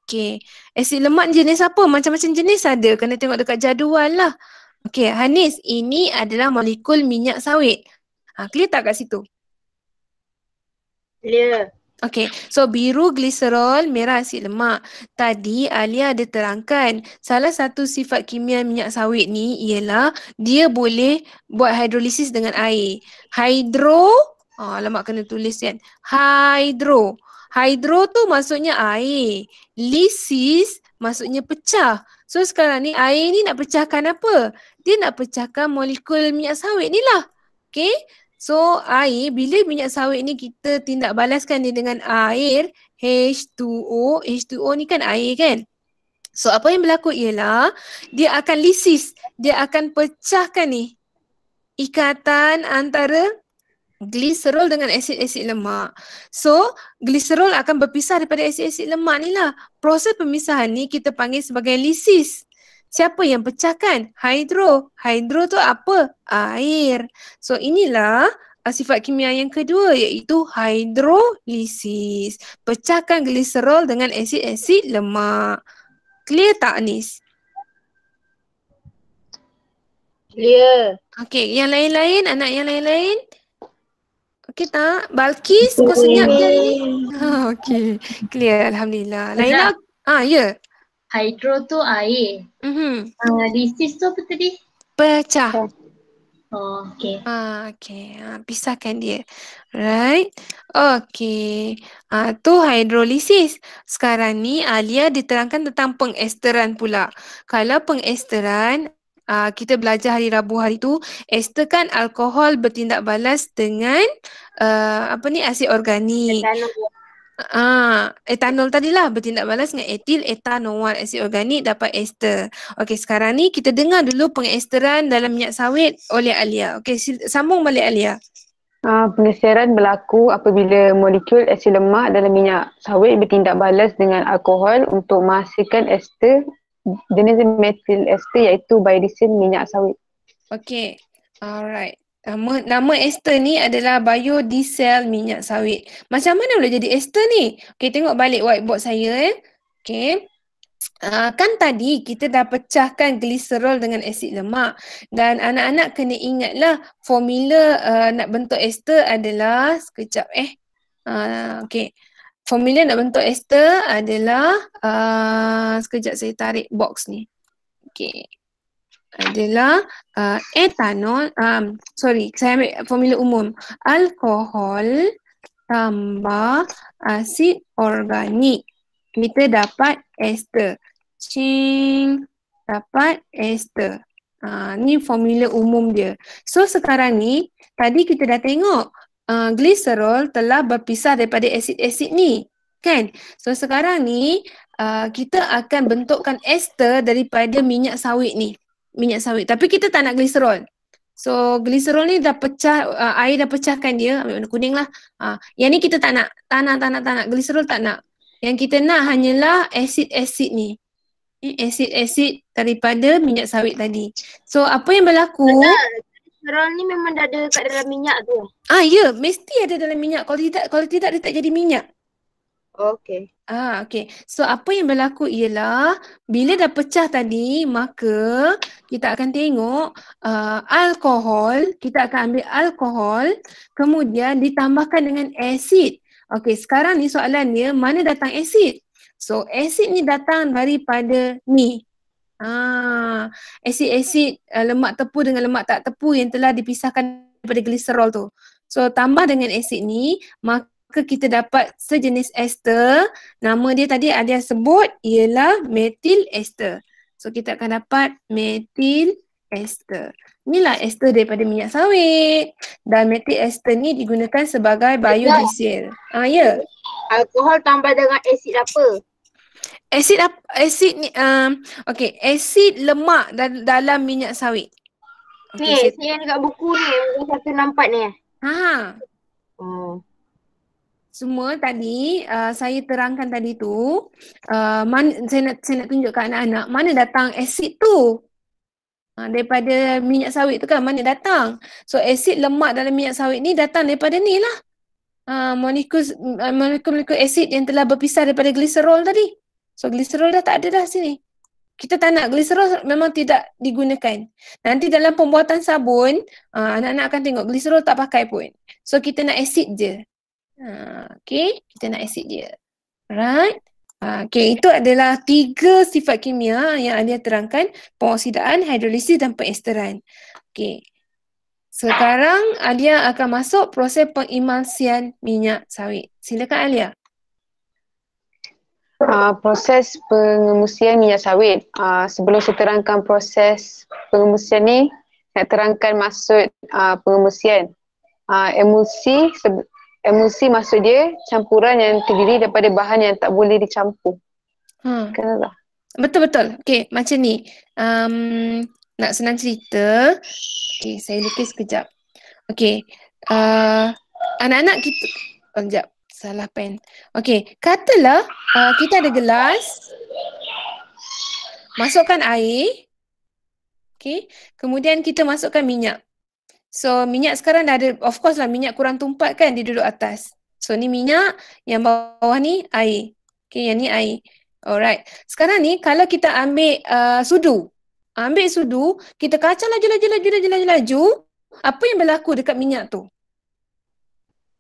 Okay. Asid lemak jenis apa? Macam-macam jenis ada. Kena tengok dekat jadual lah. Okey, Hanis, ini adalah molekul minyak sawit. Ha, clear tak kat situ? Clear. Okey, so biru gliserol, merah asid lemak. Tadi Alia ada terangkan, salah satu sifat kimia minyak sawit ni ialah dia boleh buat hidrolisis dengan air. Hydro, oh, ha, lemak kena tulis kan. Hydro. Hydro tu maksudnya air. Lisis maksudnya pecah. So sekarang ni air ni nak pecahkan apa? Dia nak pecahkan molekul minyak sawit ni lah. Okay? So air bila minyak sawit ni kita tindak balaskan dia dengan air H2O. H2O ni kan air kan? So apa yang berlaku ialah dia akan lisis. Dia akan pecahkan ni ikatan antara glycerol dengan asid-asid lemak. So, glycerol akan berpisah daripada asid-asid lemak ni lah. Proses pemisahan ni kita panggil sebagai lisis. Siapa yang pecahkan? Hydro. Hydro tu apa? Air. So, inilah uh, sifat kimia yang kedua iaitu hidrolisis. Pecahkan glycerol dengan asid-asid lemak. Clear tak, Anis? Clear. Okay, yang lain-lain? Anak yang lain-lain? Okey tak? Ah, Balkis kau senyap je ni. Ha okey. Clear alhamdulillah. Laila ah ha, ya. Yeah. Hydro tu air. Mhm. Ah uh, disis tu apa tadi? Pecah. Oh okey. Ah okey. Ha, pisahkan dia. Right. Okey. Ah tu hidrolisis. Sekarang ni Alia diterangkan tentang pengesteran pula. Kalau pengesteran uh, kita belajar hari Rabu hari tu Ester kan alkohol bertindak balas dengan uh, apa ni asid organik ya. Ah, uh, etanol tadilah bertindak balas dengan etil etanol asid organik dapat ester. Okey, sekarang ni kita dengar dulu pengesteran dalam minyak sawit oleh Alia. Okey, sambung balik Alia. Uh, pengesteran berlaku apabila molekul asid lemak dalam minyak sawit bertindak balas dengan alkohol untuk menghasilkan ester jenis methyl ester iaitu biodiesel minyak sawit. Okay, alright. Nama, nama ester ni adalah biodiesel minyak sawit. Macam mana boleh jadi ester ni? Okay, tengok balik whiteboard saya eh. Okay, Uh, ah, kan tadi kita dah pecahkan gliserol dengan asid lemak dan anak-anak kena ingatlah formula uh, nak bentuk ester adalah sekejap eh uh, okey formula nak bentuk ester adalah uh, sekejap saya tarik box ni. Okey. Adalah uh, etanol, um, sorry saya ambil formula umum. Alkohol tambah asid organik. Kita dapat ester. Ching, dapat ester. Uh, ah, ni formula umum dia. So sekarang ni, tadi kita dah tengok uh, glycerol telah berpisah daripada asid-asid ni. Kan? So sekarang ni uh, kita akan bentukkan ester daripada minyak sawit ni. Minyak sawit. Tapi kita tak nak glycerol. So glycerol ni dah pecah, uh, air dah pecahkan dia. Ambil warna kuning lah. Uh, yang ni kita tak nak. Tak nak, tak nak, tak nak. Glycerol tak nak. Yang kita nak hanyalah asid-asid ni. Eh, asid-asid daripada minyak sawit tadi. So apa yang berlaku? Tak kolesterol ni memang dah ada kat dalam minyak tu. Ah ya, yeah, mesti ada dalam minyak. Kalau tidak kalau tidak dia tak jadi minyak. Okey. Ah, okey. So apa yang berlaku ialah bila dah pecah tadi, maka kita akan tengok uh, alkohol. Kita akan ambil alkohol, kemudian ditambahkan dengan asid. Okey. sekarang ni soalannya mana datang asid? So asid ni datang daripada ni. Ah, asid-asid uh, lemak tepu dengan lemak tak tepu yang telah dipisahkan daripada gliserol tu. So tambah dengan asid ni, maka kita dapat sejenis ester. Nama dia tadi ada sebut ialah metil ester. So kita akan dapat metil ester. Inilah ester daripada minyak sawit. Dan metil ester ni digunakan sebagai biodiesel. Ah ya. Yeah. Alkohol tambah dengan asid apa? Asid apa? Asid ni, um, okay. Asid lemak dal- dalam minyak sawit. Okay, ni, asid. yang dekat buku ni. Yang satu nampak ni. Haa. Oh. Semua tadi uh, saya terangkan tadi tu uh, man, saya nak saya nak tunjuk anak-anak mana datang asid tu uh, daripada minyak sawit tu kan mana datang so asid lemak dalam minyak sawit ni datang daripada ni lah uh, molekul uh, molekul molekul asid yang telah berpisah daripada gliserol tadi. Uh, So glycerol dah tak ada dah sini. Kita tak nak glycerol memang tidak digunakan. Nanti dalam pembuatan sabun, uh, anak-anak akan tengok glycerol tak pakai pun. So kita nak asid je. Uh, okay, kita nak asid dia, Alright. Uh, okay, itu adalah tiga sifat kimia yang Alia terangkan. Pengoksidaan, hidrolisis dan pengesteran. Okay. Sekarang Alia akan masuk proses pengemalsian minyak sawit. Silakan Alia. Uh, proses pengemusian minyak sawit. Uh, sebelum saya terangkan proses pengemusian ni, nak terangkan maksud uh, ah, pengemusian. Uh, emulsi, emulsi maksud dia campuran yang terdiri daripada bahan yang tak boleh dicampur. Hmm. Kan, Betul-betul. Okay, macam ni. Um, nak senang cerita. Okay, saya lukis sekejap. Okay. Uh, anak-anak kita... Oh, sekejap. Salah pen. Okey, katalah uh, kita ada gelas. Masukkan air. Okey, kemudian kita masukkan minyak. So minyak sekarang dah ada, of course lah minyak kurang tumpat kan dia duduk atas. So ni minyak, yang bawah ni air. Okey, yang ni air. Alright. Sekarang ni kalau kita ambil uh, sudu. Ambil sudu, kita kacang laju-laju-laju-laju-laju. Apa yang berlaku dekat minyak tu?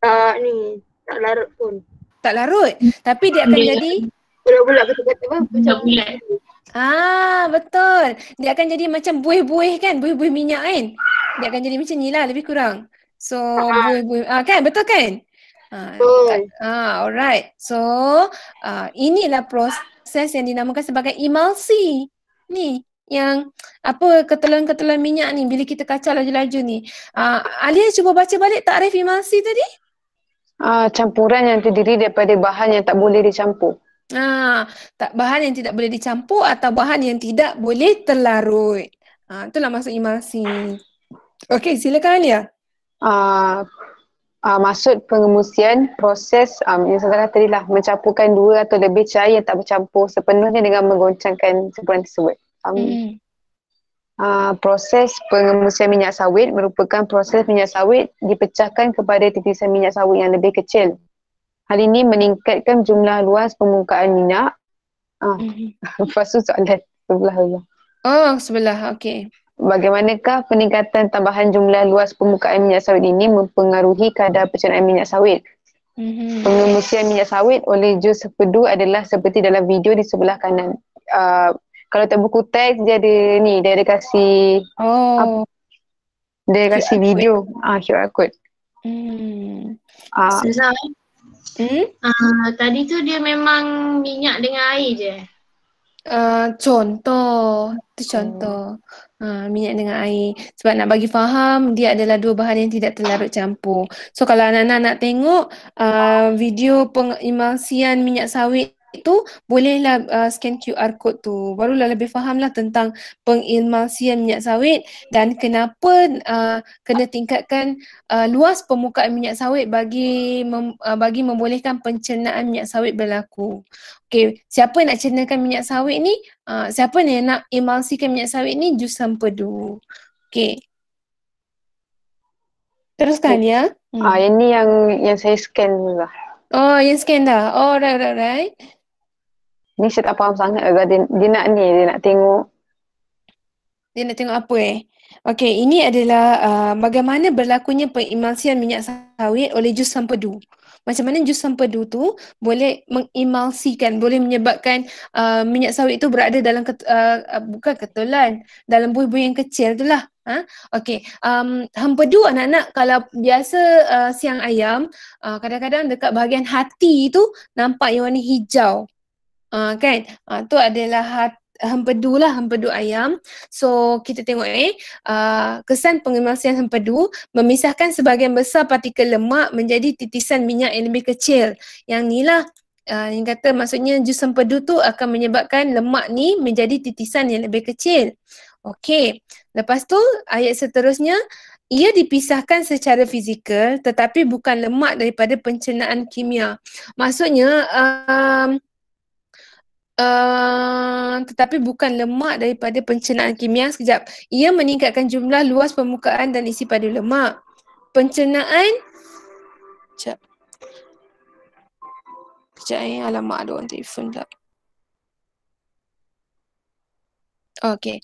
Uh, ni tak larut pun. Tak larut. Tapi dia akan jadi bula-bula kata-kata apa? Macam bulat. Ah betul. Dia akan jadi macam buih-buih kan? Buih-buih minyak kan? Dia akan jadi macam ni lah lebih kurang. So ah. buih-buih. Ah, kan? Betul kan? Ah, ah, alright. So ah, inilah proses yang dinamakan sebagai emulsi. Ni yang apa ketelan-ketelan minyak ni bila kita kacau laju-laju ni. Ah, Alia cuba baca balik takrif emulsi tadi? Ah, campuran yang terdiri daripada bahan yang tak boleh dicampur. Ah, tak bahan yang tidak boleh dicampur atau bahan yang tidak boleh terlarut. Ah, itulah maksud imasi. Okey, silakan ya. Ah, ah maksud pengemusian proses um, yang saya tadi lah mencampurkan dua atau lebih cair yang tak bercampur sepenuhnya dengan menggoncangkan campuran tersebut. Um, hmm uh, proses pengemusian minyak sawit merupakan proses minyak sawit dipecahkan kepada titisan minyak sawit yang lebih kecil. Hal ini meningkatkan jumlah luas permukaan minyak. Uh, mm-hmm. tu soalan sebelah. Oh, sebelah. Okey. Bagaimanakah peningkatan tambahan jumlah luas permukaan minyak sawit ini mempengaruhi kadar pencernaan minyak sawit? Mm-hmm. Pengemusian minyak sawit oleh jus sepedu adalah seperti dalam video di sebelah kanan. Uh, kalau tak buku teks dia ada ni dia ada kasi oh apa, dia QR kasi QR video eh. ah uh, QR code hmm ah susah hmm uh, tadi tu dia memang minyak dengan air je Uh, contoh tu oh. contoh hmm. uh, minyak dengan air sebab nak bagi faham dia adalah dua bahan yang tidak terlarut campur so kalau anak-anak nak tengok uh, video pengemulsian minyak sawit itu bolehlah uh, scan QR code tu barulah lebih fahamlah tentang pengilmasian minyak sawit dan kenapa uh, kena tingkatkan uh, luas permukaan minyak sawit bagi mem, uh, bagi membolehkan pencernaan minyak sawit berlaku. Okey, siapa nak cernakan minyak sawit ni? Uh, siapa ni nak emulsikan minyak sawit ni jus sempedu. Okey. Teruskan ya. Ah, hmm. uh, ini yang yang saya scan dulu lah. Oh, yang scan dah. Oh, right, right, right. Ni saya tak faham sangat dia, dia nak ni, dia nak tengok. Dia nak tengok apa eh? Okey, ini adalah uh, bagaimana berlakunya pengemalsian minyak sawit oleh jus sampedu. Macam mana jus sampedu tu boleh mengimalsikan, boleh menyebabkan uh, minyak sawit itu berada dalam ket, uh, uh bukan ketulan, dalam buih-buih yang kecil itulah. Ha? Okey, um, hempedu anak-anak kalau biasa uh, siang ayam, uh, kadang-kadang dekat bahagian hati itu nampak yang warna hijau uh, kan uh, tu adalah hempedu lah hempedu ayam so kita tengok eh uh, kesan pengemasan hempedu memisahkan sebahagian besar partikel lemak menjadi titisan minyak yang lebih kecil yang ni lah Uh, yang kata maksudnya jus sempedu tu akan menyebabkan lemak ni menjadi titisan yang lebih kecil. Okey, lepas tu ayat seterusnya, ia dipisahkan secara fizikal tetapi bukan lemak daripada pencernaan kimia. Maksudnya, uh, Uh, tetapi bukan lemak daripada pencernaan kimia sekejap ia meningkatkan jumlah luas permukaan dan isi padu lemak pencernaan sekejap sekejap eh alamak ada orang telefon tak Okay.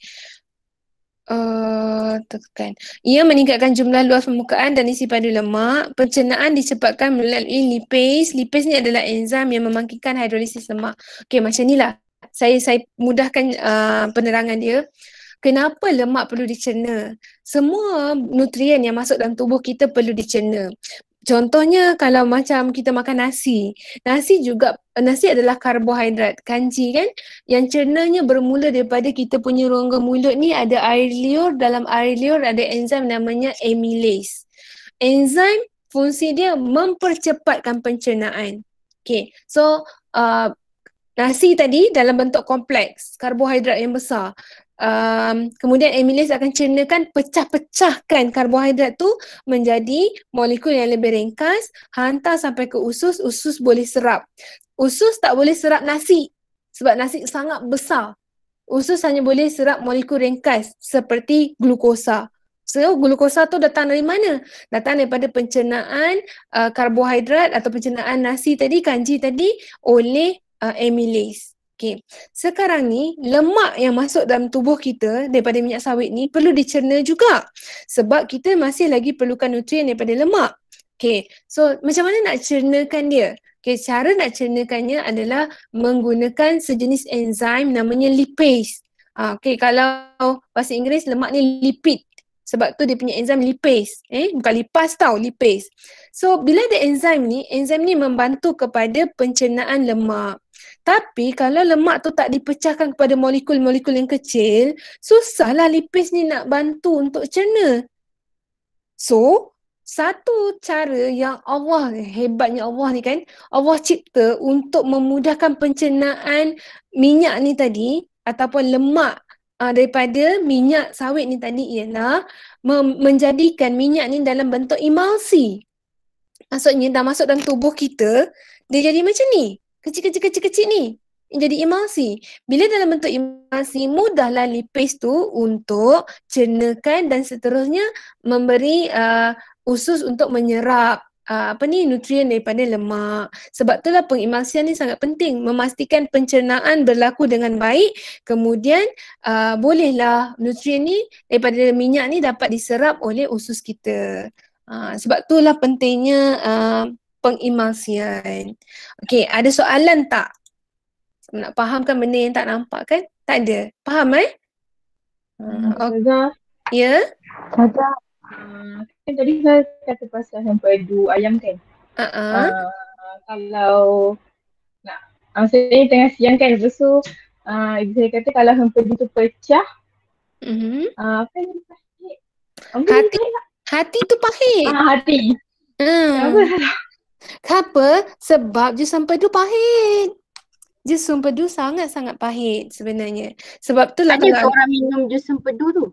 Eh, tekan. Ia meningkatkan jumlah luas permukaan dan isi padu lemak. Pencernaan disebabkan melalui lipis. Lipis ni adalah enzim yang memangkinkan hidrolisis lemak. Okey macam ni lah. Saya saya mudahkan uh, penerangan dia. Kenapa lemak perlu dicerna? Semua nutrien yang masuk dalam tubuh kita perlu dicerna. Contohnya kalau macam kita makan nasi, nasi juga nasi adalah karbohidrat kanji kan yang cernanya bermula daripada kita punya rongga mulut ni ada air liur dalam air liur ada enzim namanya amylase. Enzim fungsi dia mempercepatkan pencernaan. Okay, so uh, nasi tadi dalam bentuk kompleks karbohidrat yang besar um, kemudian amylase akan cernakan pecah-pecahkan karbohidrat tu menjadi molekul yang lebih ringkas hantar sampai ke usus usus boleh serap usus tak boleh serap nasi sebab nasi sangat besar usus hanya boleh serap molekul ringkas seperti glukosa So glukosa tu datang dari mana? Datang daripada pencernaan uh, karbohidrat atau pencernaan nasi tadi, kanji tadi oleh uh, amylase. Okay. Sekarang ni lemak yang masuk dalam tubuh kita daripada minyak sawit ni perlu dicerna juga sebab kita masih lagi perlukan nutrien daripada lemak. Okay. So macam mana nak cernakan dia? Okay, cara nak cernakannya adalah menggunakan sejenis enzim namanya lipase. Ah, okay, kalau bahasa Inggeris lemak ni lipid. Sebab tu dia punya enzim lipase. Eh, bukan lipas tau, lipase. So, bila ada enzim ni, enzim ni membantu kepada pencernaan lemak. Tapi kalau lemak tu tak dipecahkan kepada molekul-molekul yang kecil, susahlah lipis ni nak bantu untuk cerna. So, satu cara yang Allah hebatnya Allah ni kan, Allah cipta untuk memudahkan pencernaan minyak ni tadi ataupun lemak uh, daripada minyak sawit ni tadi ialah mem- menjadikan minyak ni dalam bentuk emulsi. Maksudnya dah masuk dalam tubuh kita, dia jadi macam ni kecil-kecil-kecil-kecil ni jadi emulsi. Bila dalam bentuk emulsi, mudahlah lipis tu untuk cernakan dan seterusnya memberi uh, usus untuk menyerap uh, apa ni nutrien daripada lemak. Sebab itulah pengemulsian ni sangat penting. Memastikan pencernaan berlaku dengan baik, kemudian uh, bolehlah nutrien ni daripada minyak ni dapat diserap oleh usus kita. Uh, sebab itulah pentingnya uh, pengimalsian. Okey, ada soalan tak? Nak fahamkan benda yang tak nampak kan? Tak ada. Faham eh? Hmm, ah, okay. Ya? Yeah? Saja. Uh, kan tadi saya kata pasal yang perdu ayam kan? Uh-uh. Uh, kalau nak, maksudnya tengah siang kan, lepas tu ibu saya kata kalau hempedu tu pecah, mhm. apa yang pahit? Hati, lah. hati tu pahit. Ah, hati. Hmm. Apa Kenapa? Sebab jus sempedu pahit. Jus sempedu sangat-sangat pahit sebenarnya. Sebab tu lah kalau... orang minum jus sempedu tu?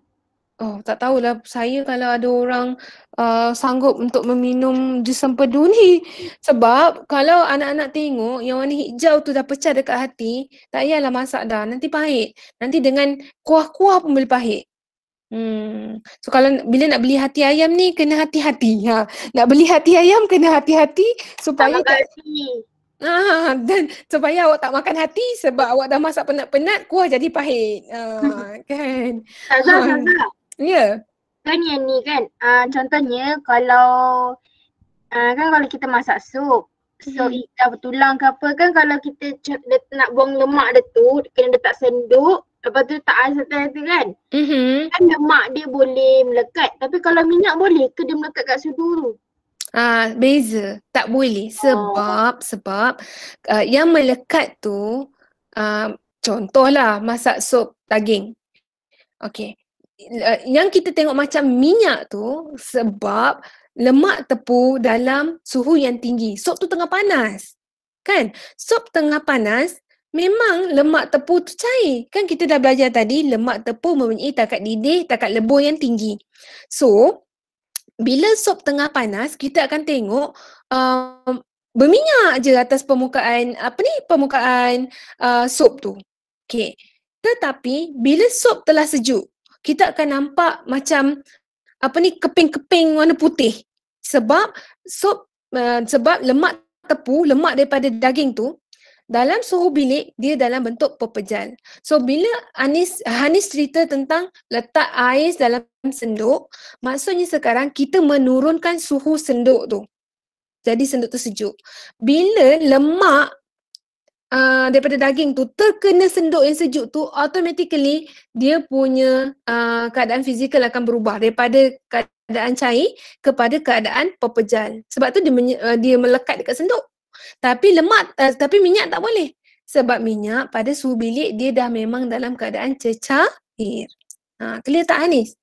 Oh tak tahulah saya kalau ada orang uh, sanggup untuk meminum jus sempedu ni. Sebab kalau anak-anak tengok yang warna hijau tu dah pecah dekat hati, tak payahlah masak dah. Nanti pahit. Nanti dengan kuah-kuah pun boleh pahit. Hmm. So kalau bila nak beli hati ayam ni kena hati-hati. Ha. Nak beli hati ayam kena hati-hati supaya tak hati. Ah, ha, ha. dan supaya awak tak makan hati sebab awak dah masak penat-penat kuah jadi pahit. Ah, kan. Tak Ya. Yeah. Kan yang ni kan. Ah, contohnya kalau ah, kan kalau kita masak sup So hmm. ikan bertulang ke apa kan kalau kita nak buang lemak dia tu kena letak senduk lepas tu tak asap tu kan. Kan mm-hmm. lemak kan dia boleh melekat. Tapi kalau minyak boleh ke dia melekat kat sudu tu? Ah uh, beza. Tak boleh. Sebab, oh. sebab uh, yang melekat tu uh, contohlah masak sup daging. Okay. Uh, ah, yang kita tengok macam minyak tu sebab lemak tepu dalam suhu yang tinggi. Sup tu tengah panas. Kan? Sup tengah panas, Memang lemak tepung tu cair. Kan kita dah belajar tadi lemak tepung mempunyai takat didih, takat lebur yang tinggi. So, bila sop tengah panas, kita akan tengok um, berminyak je atas permukaan apa ni permukaan uh, sop tu. Okay. Tetapi bila sop telah sejuk, kita akan nampak macam apa ni keping-keping warna putih. Sebab sop uh, sebab lemak tepu, lemak daripada daging tu dalam suhu bilik dia dalam bentuk pepejal. So bila Anis Hanis cerita tentang letak ais dalam senduk, maksudnya sekarang kita menurunkan suhu senduk tu. Jadi senduk tu sejuk. Bila lemak uh, daripada daging tu terkena senduk yang sejuk tu automatically dia punya uh, keadaan fizikal akan berubah daripada keadaan cair kepada keadaan pepejal. Sebab tu dia menye- uh, dia melekat dekat senduk. Tapi lemak, uh, tapi minyak tak boleh. Sebab minyak pada suhu bilik dia dah memang dalam keadaan cecair. Ha, clear tak Hanis?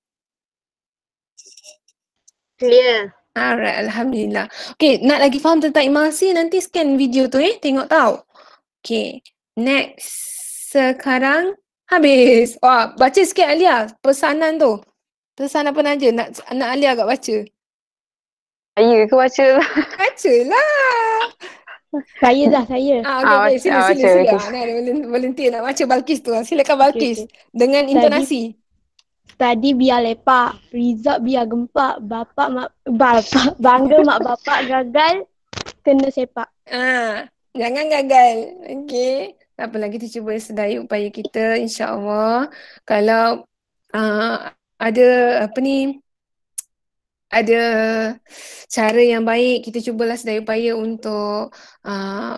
Clear. Alright, Alhamdulillah. Okay, nak lagi faham tentang emulsi, nanti scan video tu eh, tengok tau. Okay, next. Sekarang, habis. Wah, baca sikit Alia, pesanan tu. Pesanan apa aja nak, nak Alia agak baca. Ayuh ke baca? Baca lah. Saya dah, saya. Ah, okay, ah, okay. Sini, ah, sini, sini. Ah, Valentina, macam Balkis tu. Silakan Balkis. Okay, okay. Dengan intonasi. Tadi, tadi biar lepak. Result biar gempak. bapa mak, bapa Bangga mak bapa gagal. Kena sepak. Ah, jangan gagal. Okay. Tak apalah, kita cuba sedaya upaya kita. insya Allah. Kalau uh, ada apa ni ada cara yang baik kita cubalah sedaya upaya untuk uh,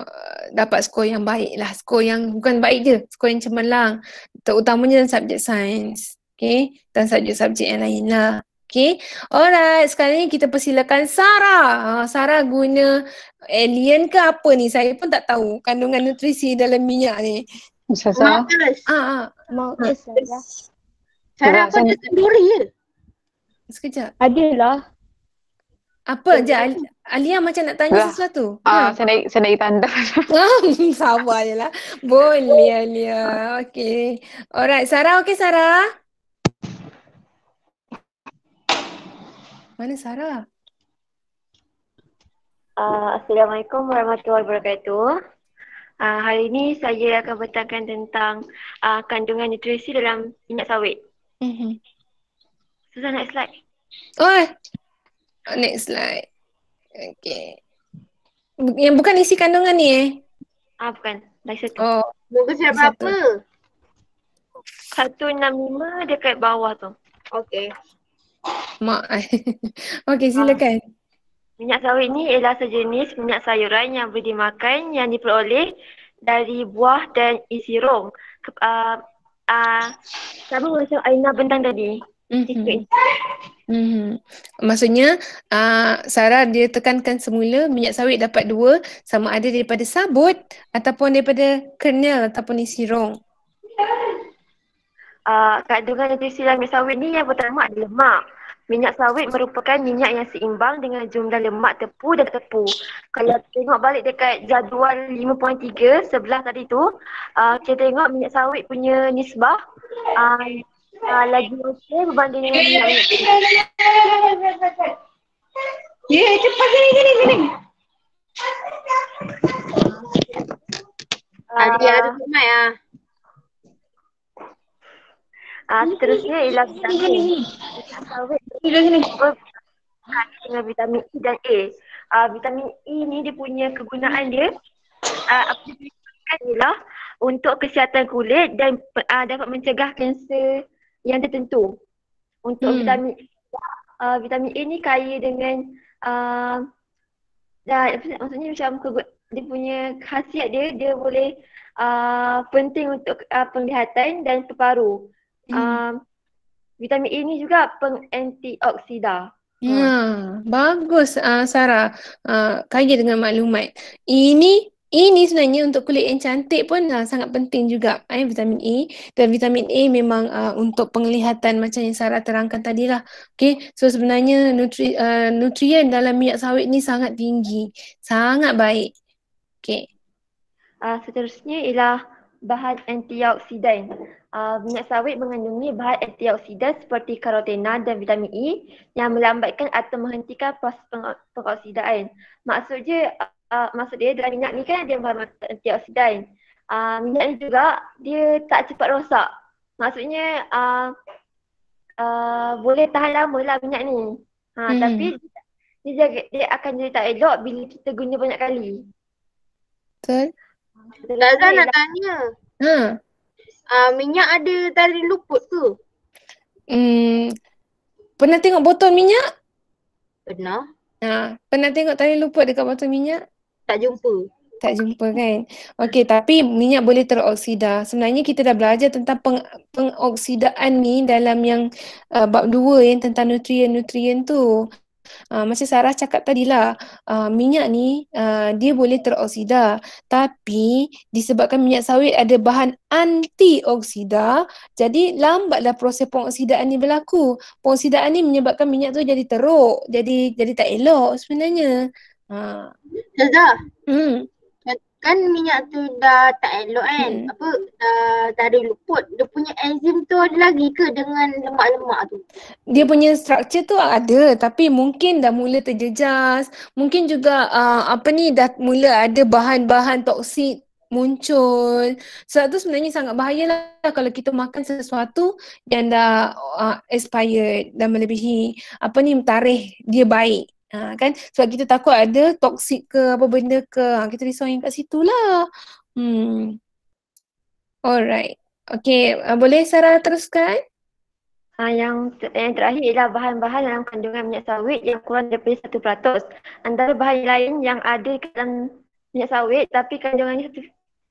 dapat skor yang baik lah skor yang bukan baik je skor yang cemerlang terutamanya dalam subjek sains okay? dan subjek-subjek yang lain lah Okay. Alright. Sekarang ni kita persilakan Sarah. Ah, Sarah guna alien ke apa ni? Saya pun tak tahu kandungan nutrisi dalam minyak ni. Sarah. Ah, ah. Mau Sarah. Sarah apa ni? Kenduri Sekejap. Adalah. Apa je Al- Alia macam nak tanya Alah. sesuatu. Ah, ha. saya naik saya naik tanda. Hmm, sabar je lah. Boleh Alia. Okey. Alright, Sarah okey Sarah? Mana Sarah? Uh, Assalamualaikum warahmatullahi wabarakatuh. Uh, hari ini saya akan bertanyakan tentang uh, kandungan nutrisi dalam minyak sawit. Mm-hmm. Susah next slide. Oi. Oh, next slide. Okay. B- yang bukan isi kandungan ni eh? Ah bukan. Dah satu. Oh. Muka siapa berapa? Satu enam lima dekat bawah tu. Okay. Mak. okay silakan. Ah. Minyak sawit ni ialah sejenis minyak sayuran yang boleh dimakan yang diperoleh dari buah dan isi rong. Uh, uh, sama macam Aina bentang tadi. Mm-hmm. Mm-hmm. Maksudnya uh, Sarah dia tekankan semula Minyak sawit dapat dua Sama ada daripada sabut Ataupun daripada kernel Ataupun isi rong uh, ah, Kandungan nutrisi dalam minyak sawit ni Yang pertama adalah lemak Minyak sawit merupakan minyak yang seimbang Dengan jumlah lemak tepu dan tepu Kalau tengok balik dekat jadual 5.3 sebelah tadi tu uh, Kita tengok minyak sawit punya nisbah uh, ah lagi okey berbanding dengan yang lain. Ye, cepat sini sini sini. dia ah. adi, ah. mai ya ah. ah, seterusnya ialah vitamin E. Ini sini. sini vitamin E dan A. Ah, uh, vitamin E ni dia punya kegunaan dia ah uh, apa dia ialah untuk kesihatan kulit dan uh, dapat mencegah kanser yang tertentu untuk hmm. vitamin A, uh, vitamin A ni kaya dengan uh, dan maksudnya macam dia punya khasiat dia dia boleh uh, penting untuk uh, penglihatan dan peparu. Hmm. Uh, vitamin A ni juga peng antioksida. hmm. Ya, bagus uh, Sarah. Uh, kaya dengan maklumat. Ini ini sebenarnya untuk kulit yang cantik pun uh, sangat penting juga eh, vitamin E. Dan vitamin E memang uh, untuk penglihatan macam yang Sarah terangkan tadi lah. Okay. So sebenarnya nutri, uh, nutrien dalam minyak sawit ni sangat tinggi. Sangat baik. Okay. Uh, seterusnya ialah bahan antioksidan. Uh, minyak sawit mengandungi bahan antioksidan seperti karotena dan vitamin E yang melambatkan atau menghentikan proses pengoksidaan. Maksudnya uh, uh, maksud dia dalam minyak ni kan dia bahan antioksidan. Uh, minyak ni juga dia tak cepat rosak. Maksudnya uh, uh, boleh tahan lama lah minyak ni. Ha, hmm. Tapi dia, jaga, dia akan jadi tak elok bila kita guna banyak kali. Betul. Lazan nak lah. tanya. Hmm. Uh, minyak ada dari luput ke? Hmm. Pernah tengok botol minyak? Pernah. Ha, pernah tengok tali luput dekat botol minyak? tak jumpa tak jumpa kan. Okay, tapi minyak boleh teroksida. Sebenarnya kita dah belajar tentang peng, pengoksidaan ni dalam yang uh, bab dua yang tentang nutrien-nutrien tu. Uh, macam Sarah cakap tadilah uh, minyak ni uh, dia boleh teroksida tapi disebabkan minyak sawit ada bahan antioksida jadi lambatlah proses pengoksidaan ni berlaku. Pengoksidaan ni menyebabkan minyak tu jadi teruk jadi jadi tak elok sebenarnya. Ustazah. Hmm. Kan, kan minyak tu dah tak elok kan? Hmm. Apa? Dah, dah ada luput. Dia punya enzim tu ada lagi ke dengan lemak-lemak tu? Dia punya struktur tu ada tapi mungkin dah mula terjejas. Mungkin juga uh, apa ni dah mula ada bahan-bahan toksik muncul. Sebab tu sebenarnya sangat bahayalah kalau kita makan sesuatu yang dah uh, expired dan melebihi apa ni tarikh dia baik. Ha, kan? Sebab kita takut ada toksik ke apa benda ke. Ha, kita risau yang kat situ lah. Hmm. Alright. Okay. Ha, boleh Sarah teruskan? Ha, yang, yang terakhir ialah bahan-bahan dalam kandungan minyak sawit yang kurang daripada peratus. Antara bahan lain yang ada dalam minyak sawit tapi kandungannya satu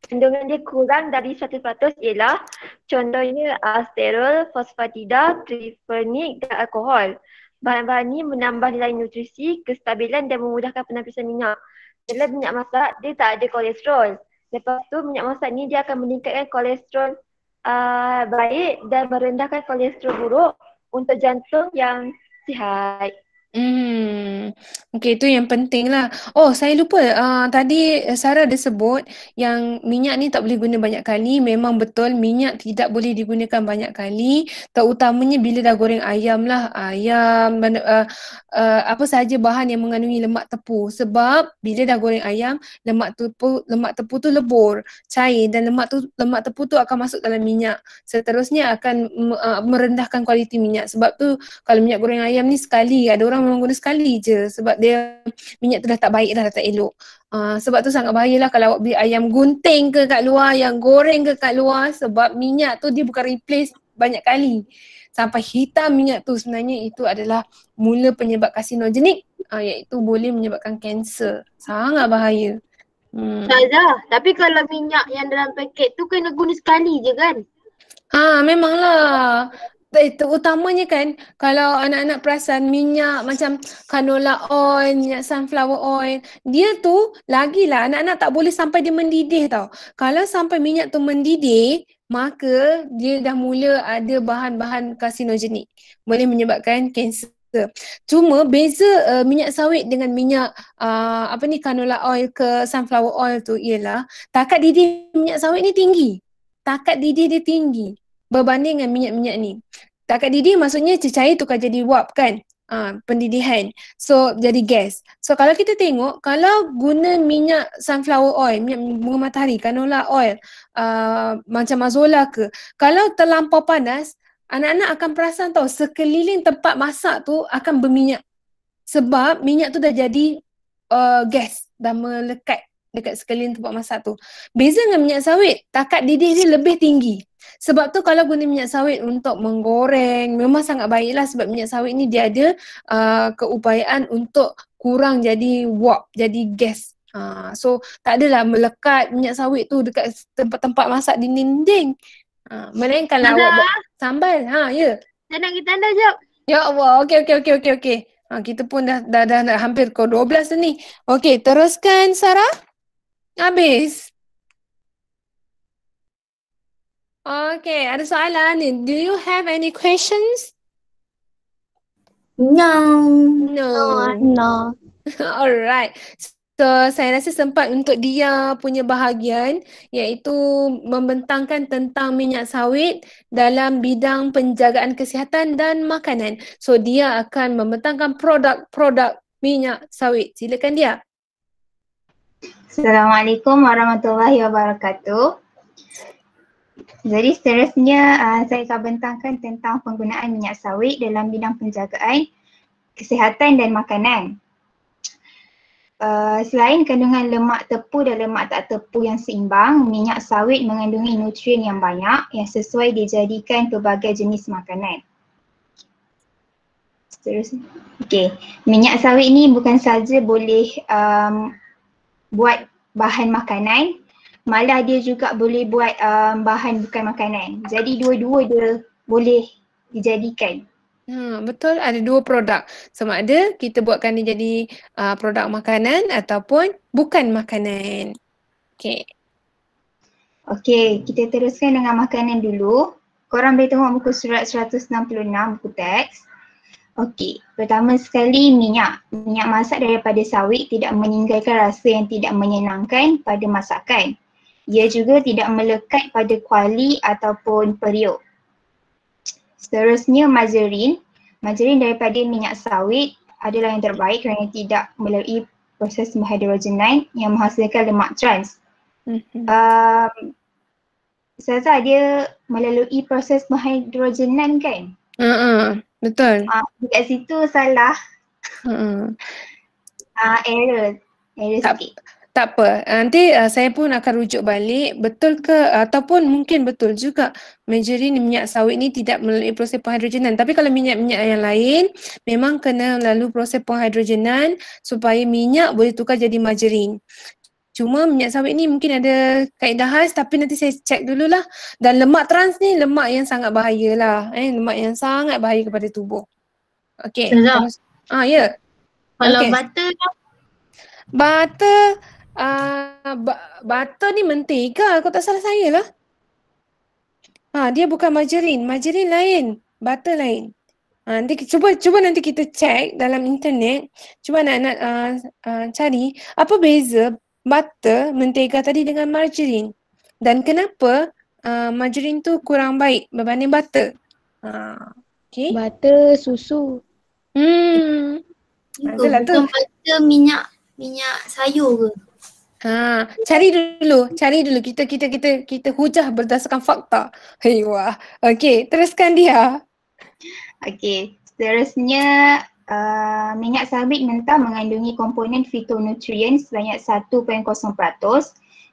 kandungan dia kurang dari 100% ialah contohnya uh, sterol, fosfatida, trifenik dan alkohol bahan-bahan ni menambah nilai nutrisi, kestabilan dan memudahkan penapisan minyak. Dalam minyak masak, dia tak ada kolesterol. Lepas tu minyak masak ni dia akan meningkatkan kolesterol uh, baik dan merendahkan kolesterol buruk untuk jantung yang sihat. Hmm. Okey, itu yang penting lah. Oh, saya lupa uh, tadi Sarah ada sebut yang minyak ni tak boleh guna banyak kali. Memang betul minyak tidak boleh digunakan banyak kali. Terutamanya bila dah goreng ayam lah. Ayam, uh, uh, apa sahaja bahan yang mengandungi lemak tepu. Sebab bila dah goreng ayam, lemak tepu lemak tepu tu lebur, cair dan lemak tu lemak tepu tu akan masuk dalam minyak. Seterusnya akan uh, merendahkan kualiti minyak. Sebab tu kalau minyak goreng ayam ni sekali ada orang memang guna sekali je sebab dia minyak tu dah tak baik dah, dah tak elok. Uh, sebab tu sangat bahaya lah kalau awak beli ayam gunting ke kat luar, ayam goreng ke kat luar sebab minyak tu dia bukan replace banyak kali. Sampai hitam minyak tu sebenarnya itu adalah mula penyebab karsinogenik uh, iaitu boleh menyebabkan kanser. Sangat bahaya. Hmm. Tazah, tapi kalau minyak yang dalam paket tu kena guna sekali je kan? Ah memanglah eh, terutamanya kan kalau anak-anak perasan minyak macam canola oil, minyak sunflower oil, dia tu lagi lah anak-anak tak boleh sampai dia mendidih tau. Kalau sampai minyak tu mendidih, maka dia dah mula ada bahan-bahan karsinogenik. Boleh menyebabkan kanser. Cuma beza uh, minyak sawit dengan minyak uh, apa ni canola oil ke sunflower oil tu ialah takat didih minyak sawit ni tinggi. Takat didih dia tinggi berbanding dengan minyak-minyak ni. Tak, Takat didih maksudnya cecair tu kan jadi wap kan? Ha, pendidihan. So jadi gas. So kalau kita tengok, kalau guna minyak sunflower oil, minyak bunga matahari, canola oil, uh, macam mazola ke, kalau terlampau panas, anak-anak akan perasan tau sekeliling tempat masak tu akan berminyak. Sebab minyak tu dah jadi uh, gas, dah melekat dekat sekeliling tempat masak tu. Beza dengan minyak sawit, takat didih dia lebih tinggi. Sebab tu kalau guna minyak sawit untuk menggoreng, memang sangat baiklah sebab minyak sawit ni dia ada uh, keupayaan untuk kurang jadi wap, jadi gas. Uh, so tak adalah melekat minyak sawit tu dekat tempat-tempat masak di dinding. Uh, melainkan lah awak buat sambal. Ha, ya. Yeah. Saya nak pergi tanda jap. Ya Allah. Okey, okey, okey, okey, okey. Ha, kita pun dah, dah, dah, dah hampir ke 12 ni. Okey, teruskan Sarah. Habis. Okay, ada soalan ni. Do you have any questions? No. No. No. Alright. So, saya rasa sempat untuk dia punya bahagian iaitu membentangkan tentang minyak sawit dalam bidang penjagaan kesihatan dan makanan. So, dia akan membentangkan produk-produk minyak sawit. Silakan dia. Assalamualaikum warahmatullahi wabarakatuh. Jadi seterusnya uh, saya akan bentangkan tentang penggunaan minyak sawit dalam bidang penjagaan kesihatan dan makanan. Uh, selain kandungan lemak tepu dan lemak tak tepu yang seimbang, minyak sawit mengandungi nutrien yang banyak yang sesuai dijadikan pelbagai jenis makanan. Seterusnya, okay. minyak sawit ini bukan saja boleh um, buat bahan makanan malah dia juga boleh buat um, bahan bukan makanan. Jadi dua-dua dia boleh dijadikan. Hmm, betul ada dua produk. Sama ada kita buatkan dia jadi uh, produk makanan ataupun bukan makanan. Okay. Okay kita teruskan dengan makanan dulu. Korang boleh tengok muka surat 166 buku teks. Okey, pertama sekali minyak. Minyak masak daripada sawit tidak meninggalkan rasa yang tidak menyenangkan pada masakan. Ia juga tidak melekat pada kuali ataupun periuk. Seterusnya margarin. Margarin daripada minyak sawit adalah yang terbaik kerana tidak melalui proses mehydrogenan yang menghasilkan lemak trans. Mm-hmm. Um, Saya rasa dia melalui proses mehydrogenan kan? Uh, uh, betul. Uh, dekat situ salah. Uh, uh, error. Error tak, sikit. Tak apa. Ah, nanti uh, saya pun akan rujuk balik betul ke ataupun mungkin betul juga margarin minyak sawit ni tidak melalui proses penghidrogenan. Tapi kalau minyak-minyak yang lain memang kena melalui proses penghidrogenan supaya minyak boleh tukar jadi margarin. Cuma minyak sawit ni mungkin ada kaedah khas tapi nanti saya check dululah. Dan lemak trans ni lemak yang sangat bahaya lah. Eh, lemak yang sangat bahaya kepada tubuh. Okay. Terus. Ah, ya. Yeah. Kalau okay. butter lah. Butter, uh, butter ni mentega Kau tak salah saya lah. Ha, dia bukan margarin. Margarin lain. Butter lain. Ha, nanti cuba cuba nanti kita cek dalam internet. Cuba nak nak uh, uh, cari apa beza butter, mentega tadi dengan margarin. Dan kenapa uh, margarine tu kurang baik berbanding butter? Uh, ah, okay. Butter, susu. Hmm. Itulah tu. Butter, minyak, minyak sayur ke? Ha, cari dulu, cari dulu kita kita kita kita hujah berdasarkan fakta. Hei wah. Okey, teruskan dia. Okey, seterusnya uh, minyak sabit mentah mengandungi komponen phytonutrients sebanyak 1.0%.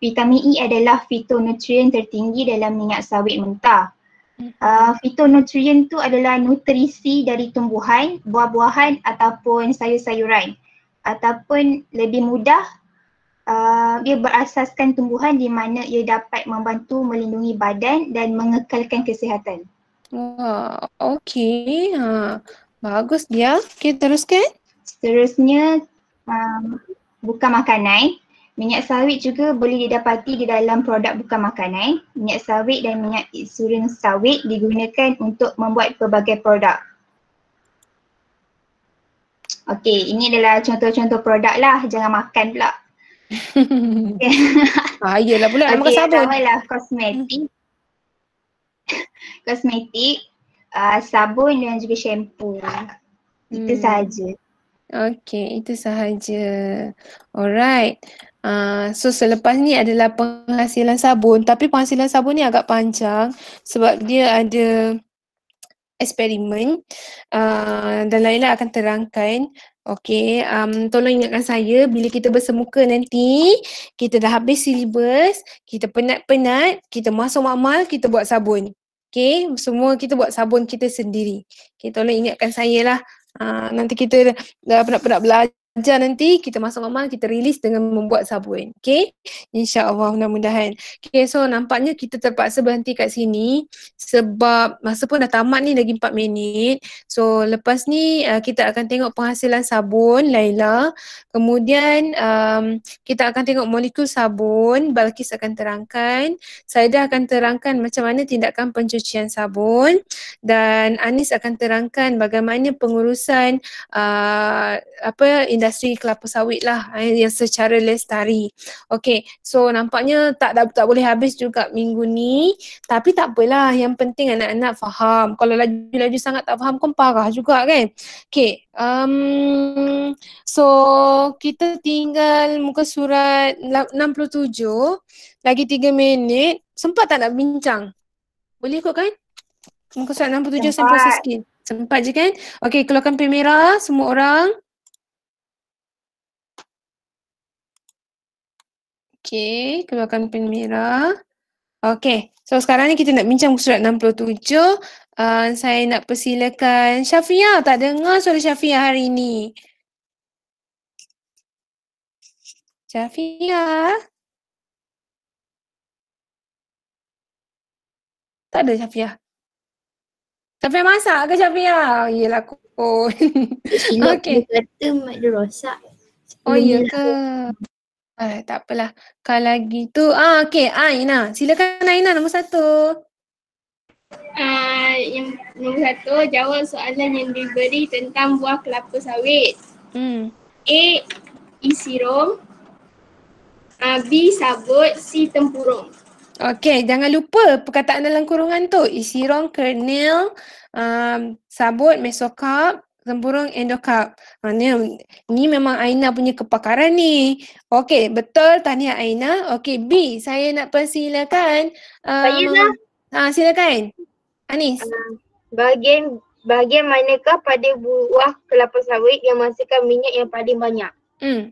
Vitamin E adalah phytonutrient tertinggi dalam minyak sawit mentah. Uh, phytonutrient tu adalah nutrisi dari tumbuhan, buah-buahan ataupun sayur-sayuran ataupun lebih mudah uh, ah, ia berasaskan tumbuhan di mana ia dapat membantu melindungi badan dan mengekalkan kesihatan. Uh, okay. Uh. Bagus dia. Okey, teruskan. Seterusnya, um, bukan makanan. Minyak sawit juga boleh didapati di dalam produk buka makanan. Minyak sawit dan minyak isurin sawit digunakan untuk membuat pelbagai produk. Okey, ini adalah contoh-contoh produk lah. Jangan makan pula. Bahayalah pula. Okey, pertama lah kosmetik. kosmetik, uh, sabun dan juga shampoo. Hmm. Itu sahaja. Okay, itu sahaja. Alright. Uh, so selepas ni adalah penghasilan sabun tapi penghasilan sabun ni agak panjang sebab dia ada eksperimen uh, dan Laila akan terangkan Okay, um, tolong ingatkan saya bila kita bersemuka nanti kita dah habis syllabus kita penat-penat, kita masuk makmal, kita buat sabun. Okay, semua kita buat sabun kita sendiri. Okay, tolong ingatkan saya lah. Uh, nanti kita dah penat-penat belajar belajar nanti kita masuk amal kita rilis dengan membuat sabun okay? insyaallah mudah-mudahan Okay, so nampaknya kita terpaksa berhenti kat sini sebab masa pun dah tamat ni lagi 4 minit so lepas ni uh, kita akan tengok penghasilan sabun Laila kemudian um, kita akan tengok molekul sabun Balkis akan terangkan saya akan terangkan macam mana tindakan pencucian sabun dan Anis akan terangkan bagaimana pengurusan uh, apa industri kelapa sawit lah eh, yang secara lestari. Okay, so nampaknya tak, tak tak boleh habis juga minggu ni. Tapi tak apalah, yang penting anak-anak faham. Kalau laju-laju sangat tak faham pun parah juga kan. Okay, um, so kita tinggal muka surat 67, lagi 3 minit. Sempat tak nak bincang? Boleh kot kan? Muka surat 67 sampai sikit. Sempat je kan? Okay, keluarkan pen merah semua orang. Okay, keluarkan pen merah. Okay, so sekarang ni kita nak bincang surat 67. Uh, ah, saya nak persilakan Syafia. Tak dengar suara Syafia hari ni. Syafia. Tak ada Syafia. Syafia masak ke Syafia? Yelah aku. Oh. Okey. Kata mak dia rosak. Oh iya ke? Lah. Ah, tak apalah. Kalau gitu, ah, okay, Aina. Ah, silakan Aina, nombor satu. Uh, yang nombor satu, jawab soalan yang diberi tentang buah kelapa sawit. Hmm. A, isi e rom. Uh, ah, B, sabut. C, tempurung. Okay, jangan lupa perkataan dalam kurungan tu. Isi e rom, kernel, um, sabut, mesokarp, Semburung endokarp. Ha, ni, memang Aina punya kepakaran ni. Okey, betul tanya Aina. Okey, B, saya nak persilakan. Uh, Aina. Ha, silakan. Anis. Uh, bahagian bahagian manakah pada buah kelapa sawit yang menghasilkan minyak yang paling banyak? Hmm.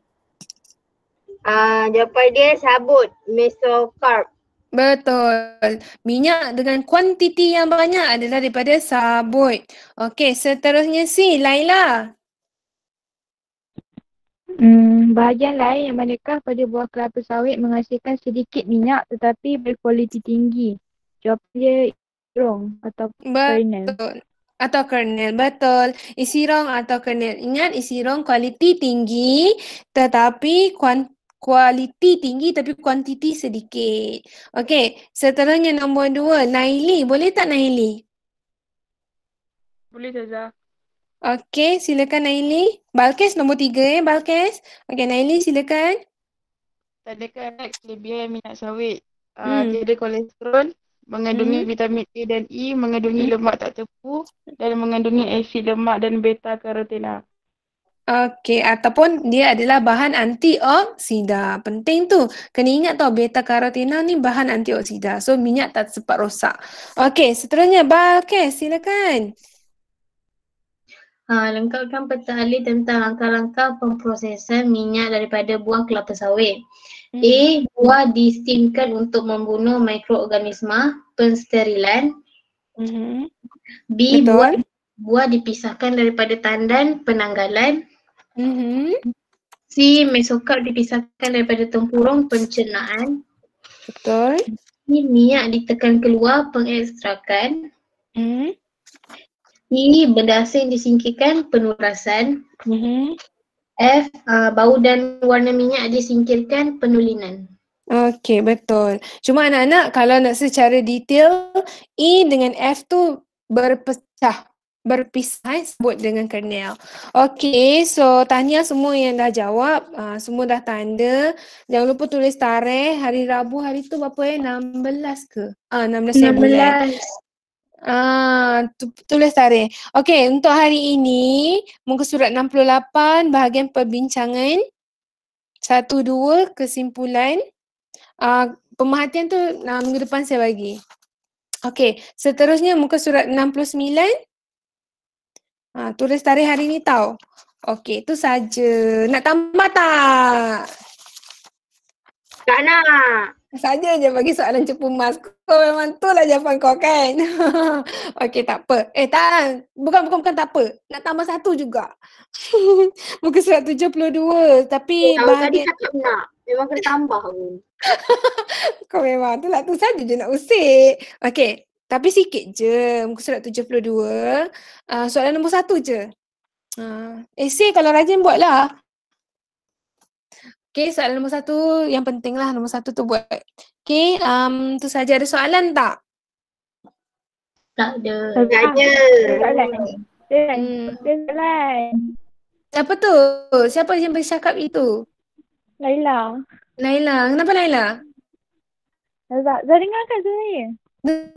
Ah, uh, jawapan dia sabut, mesokarp. Betul. Minyak dengan kuantiti yang banyak adalah daripada sabut. Okey, seterusnya si Laila. Hmm, bahagian lain yang manakah pada buah kelapa sawit menghasilkan sedikit minyak tetapi berkualiti tinggi? Jawapannya wrong atau kernel. Betul atau kernel betul isi wrong atau kernel ingat isi wrong kualiti tinggi tetapi kuant- kualiti tinggi tapi kuantiti sedikit. Okey, seterusnya nombor dua. Naili, boleh tak Naili? Boleh saja. Okey, silakan Naili. Balkes nombor tiga eh, Balkes. Okey, Naili silakan. Tak ada lebih kelebihan minyak sawit. Ah, hmm. dia ada kolesterol, mengandungi hmm. vitamin A dan E, mengandungi lemak tak tepu dan mengandungi asid lemak dan beta karotena. Hmm. Okey, ataupun dia adalah bahan antioksida. Penting tu. Kena ingat tau beta karotena ni bahan antioksida. So minyak tak sempat rosak. Okey, seterusnya Balkes, silakan. Ha, lengkapkan peta alih tentang langkah-langkah pemprosesan minyak daripada buah kelapa sawit. Hmm. A. Buah distimkan untuk membunuh mikroorganisma pensterilan. Hmm. B. Betul. Buah, buah dipisahkan daripada tandan penanggalan. Mm-hmm. Si mesokap dipisahkan daripada tempurung pencernaan. Betul. Ni minyak ditekan keluar pengekstrakan. Mm. Mm-hmm. Ini berdasing disingkirkan penurasan. Mm-hmm. F uh, bau dan warna minyak disingkirkan penulinan. Okey betul. Cuma anak-anak kalau nak secara detail E dengan F tu berpecah berpisah eh, sebut dengan kernel. Okey, so tanya semua yang dah jawab. Uh, semua dah tanda. Jangan lupa tulis tarikh. Hari Rabu hari tu berapa eh? 16 ke? Ah, uh, 16. 16. Ah, tulis tarikh. Okey, untuk hari ini, muka surat 68, bahagian perbincangan. Satu, dua, kesimpulan. Uh, pemerhatian tu uh, minggu depan saya bagi. Okay, seterusnya muka surat 69. Ha, tulis tarikh hari ni tau. Okey, tu saja. Nak tambah tak? Tak nak. Saja je bagi soalan cepu mas. Kau memang tu lah jawapan kau kan. Okey tak apa. Eh tak. Bukan, bukan, bukan tak apa. Nak tambah satu juga. Muka surat 72. Tapi eh, bahagian... Tadi tak nak. Memang kena tambah pun. kau memang tu lah. Tu saja je nak usik. Okey. Tapi sikit je muka surat 72. Uh, ah, soalan nombor satu je. Uh, ah, essay eh, kalau rajin buat lah. Okay, soalan nombor satu yang penting lah nombor satu tu buat. Okay, um, tu saja ada soalan tak? Tak ada. Tak ada. Soalan. Hmm. Siapa tu? Siapa yang bercakap itu? Laila. Laila. Kenapa Laila? Tak, tak dengar kan sebenarnya.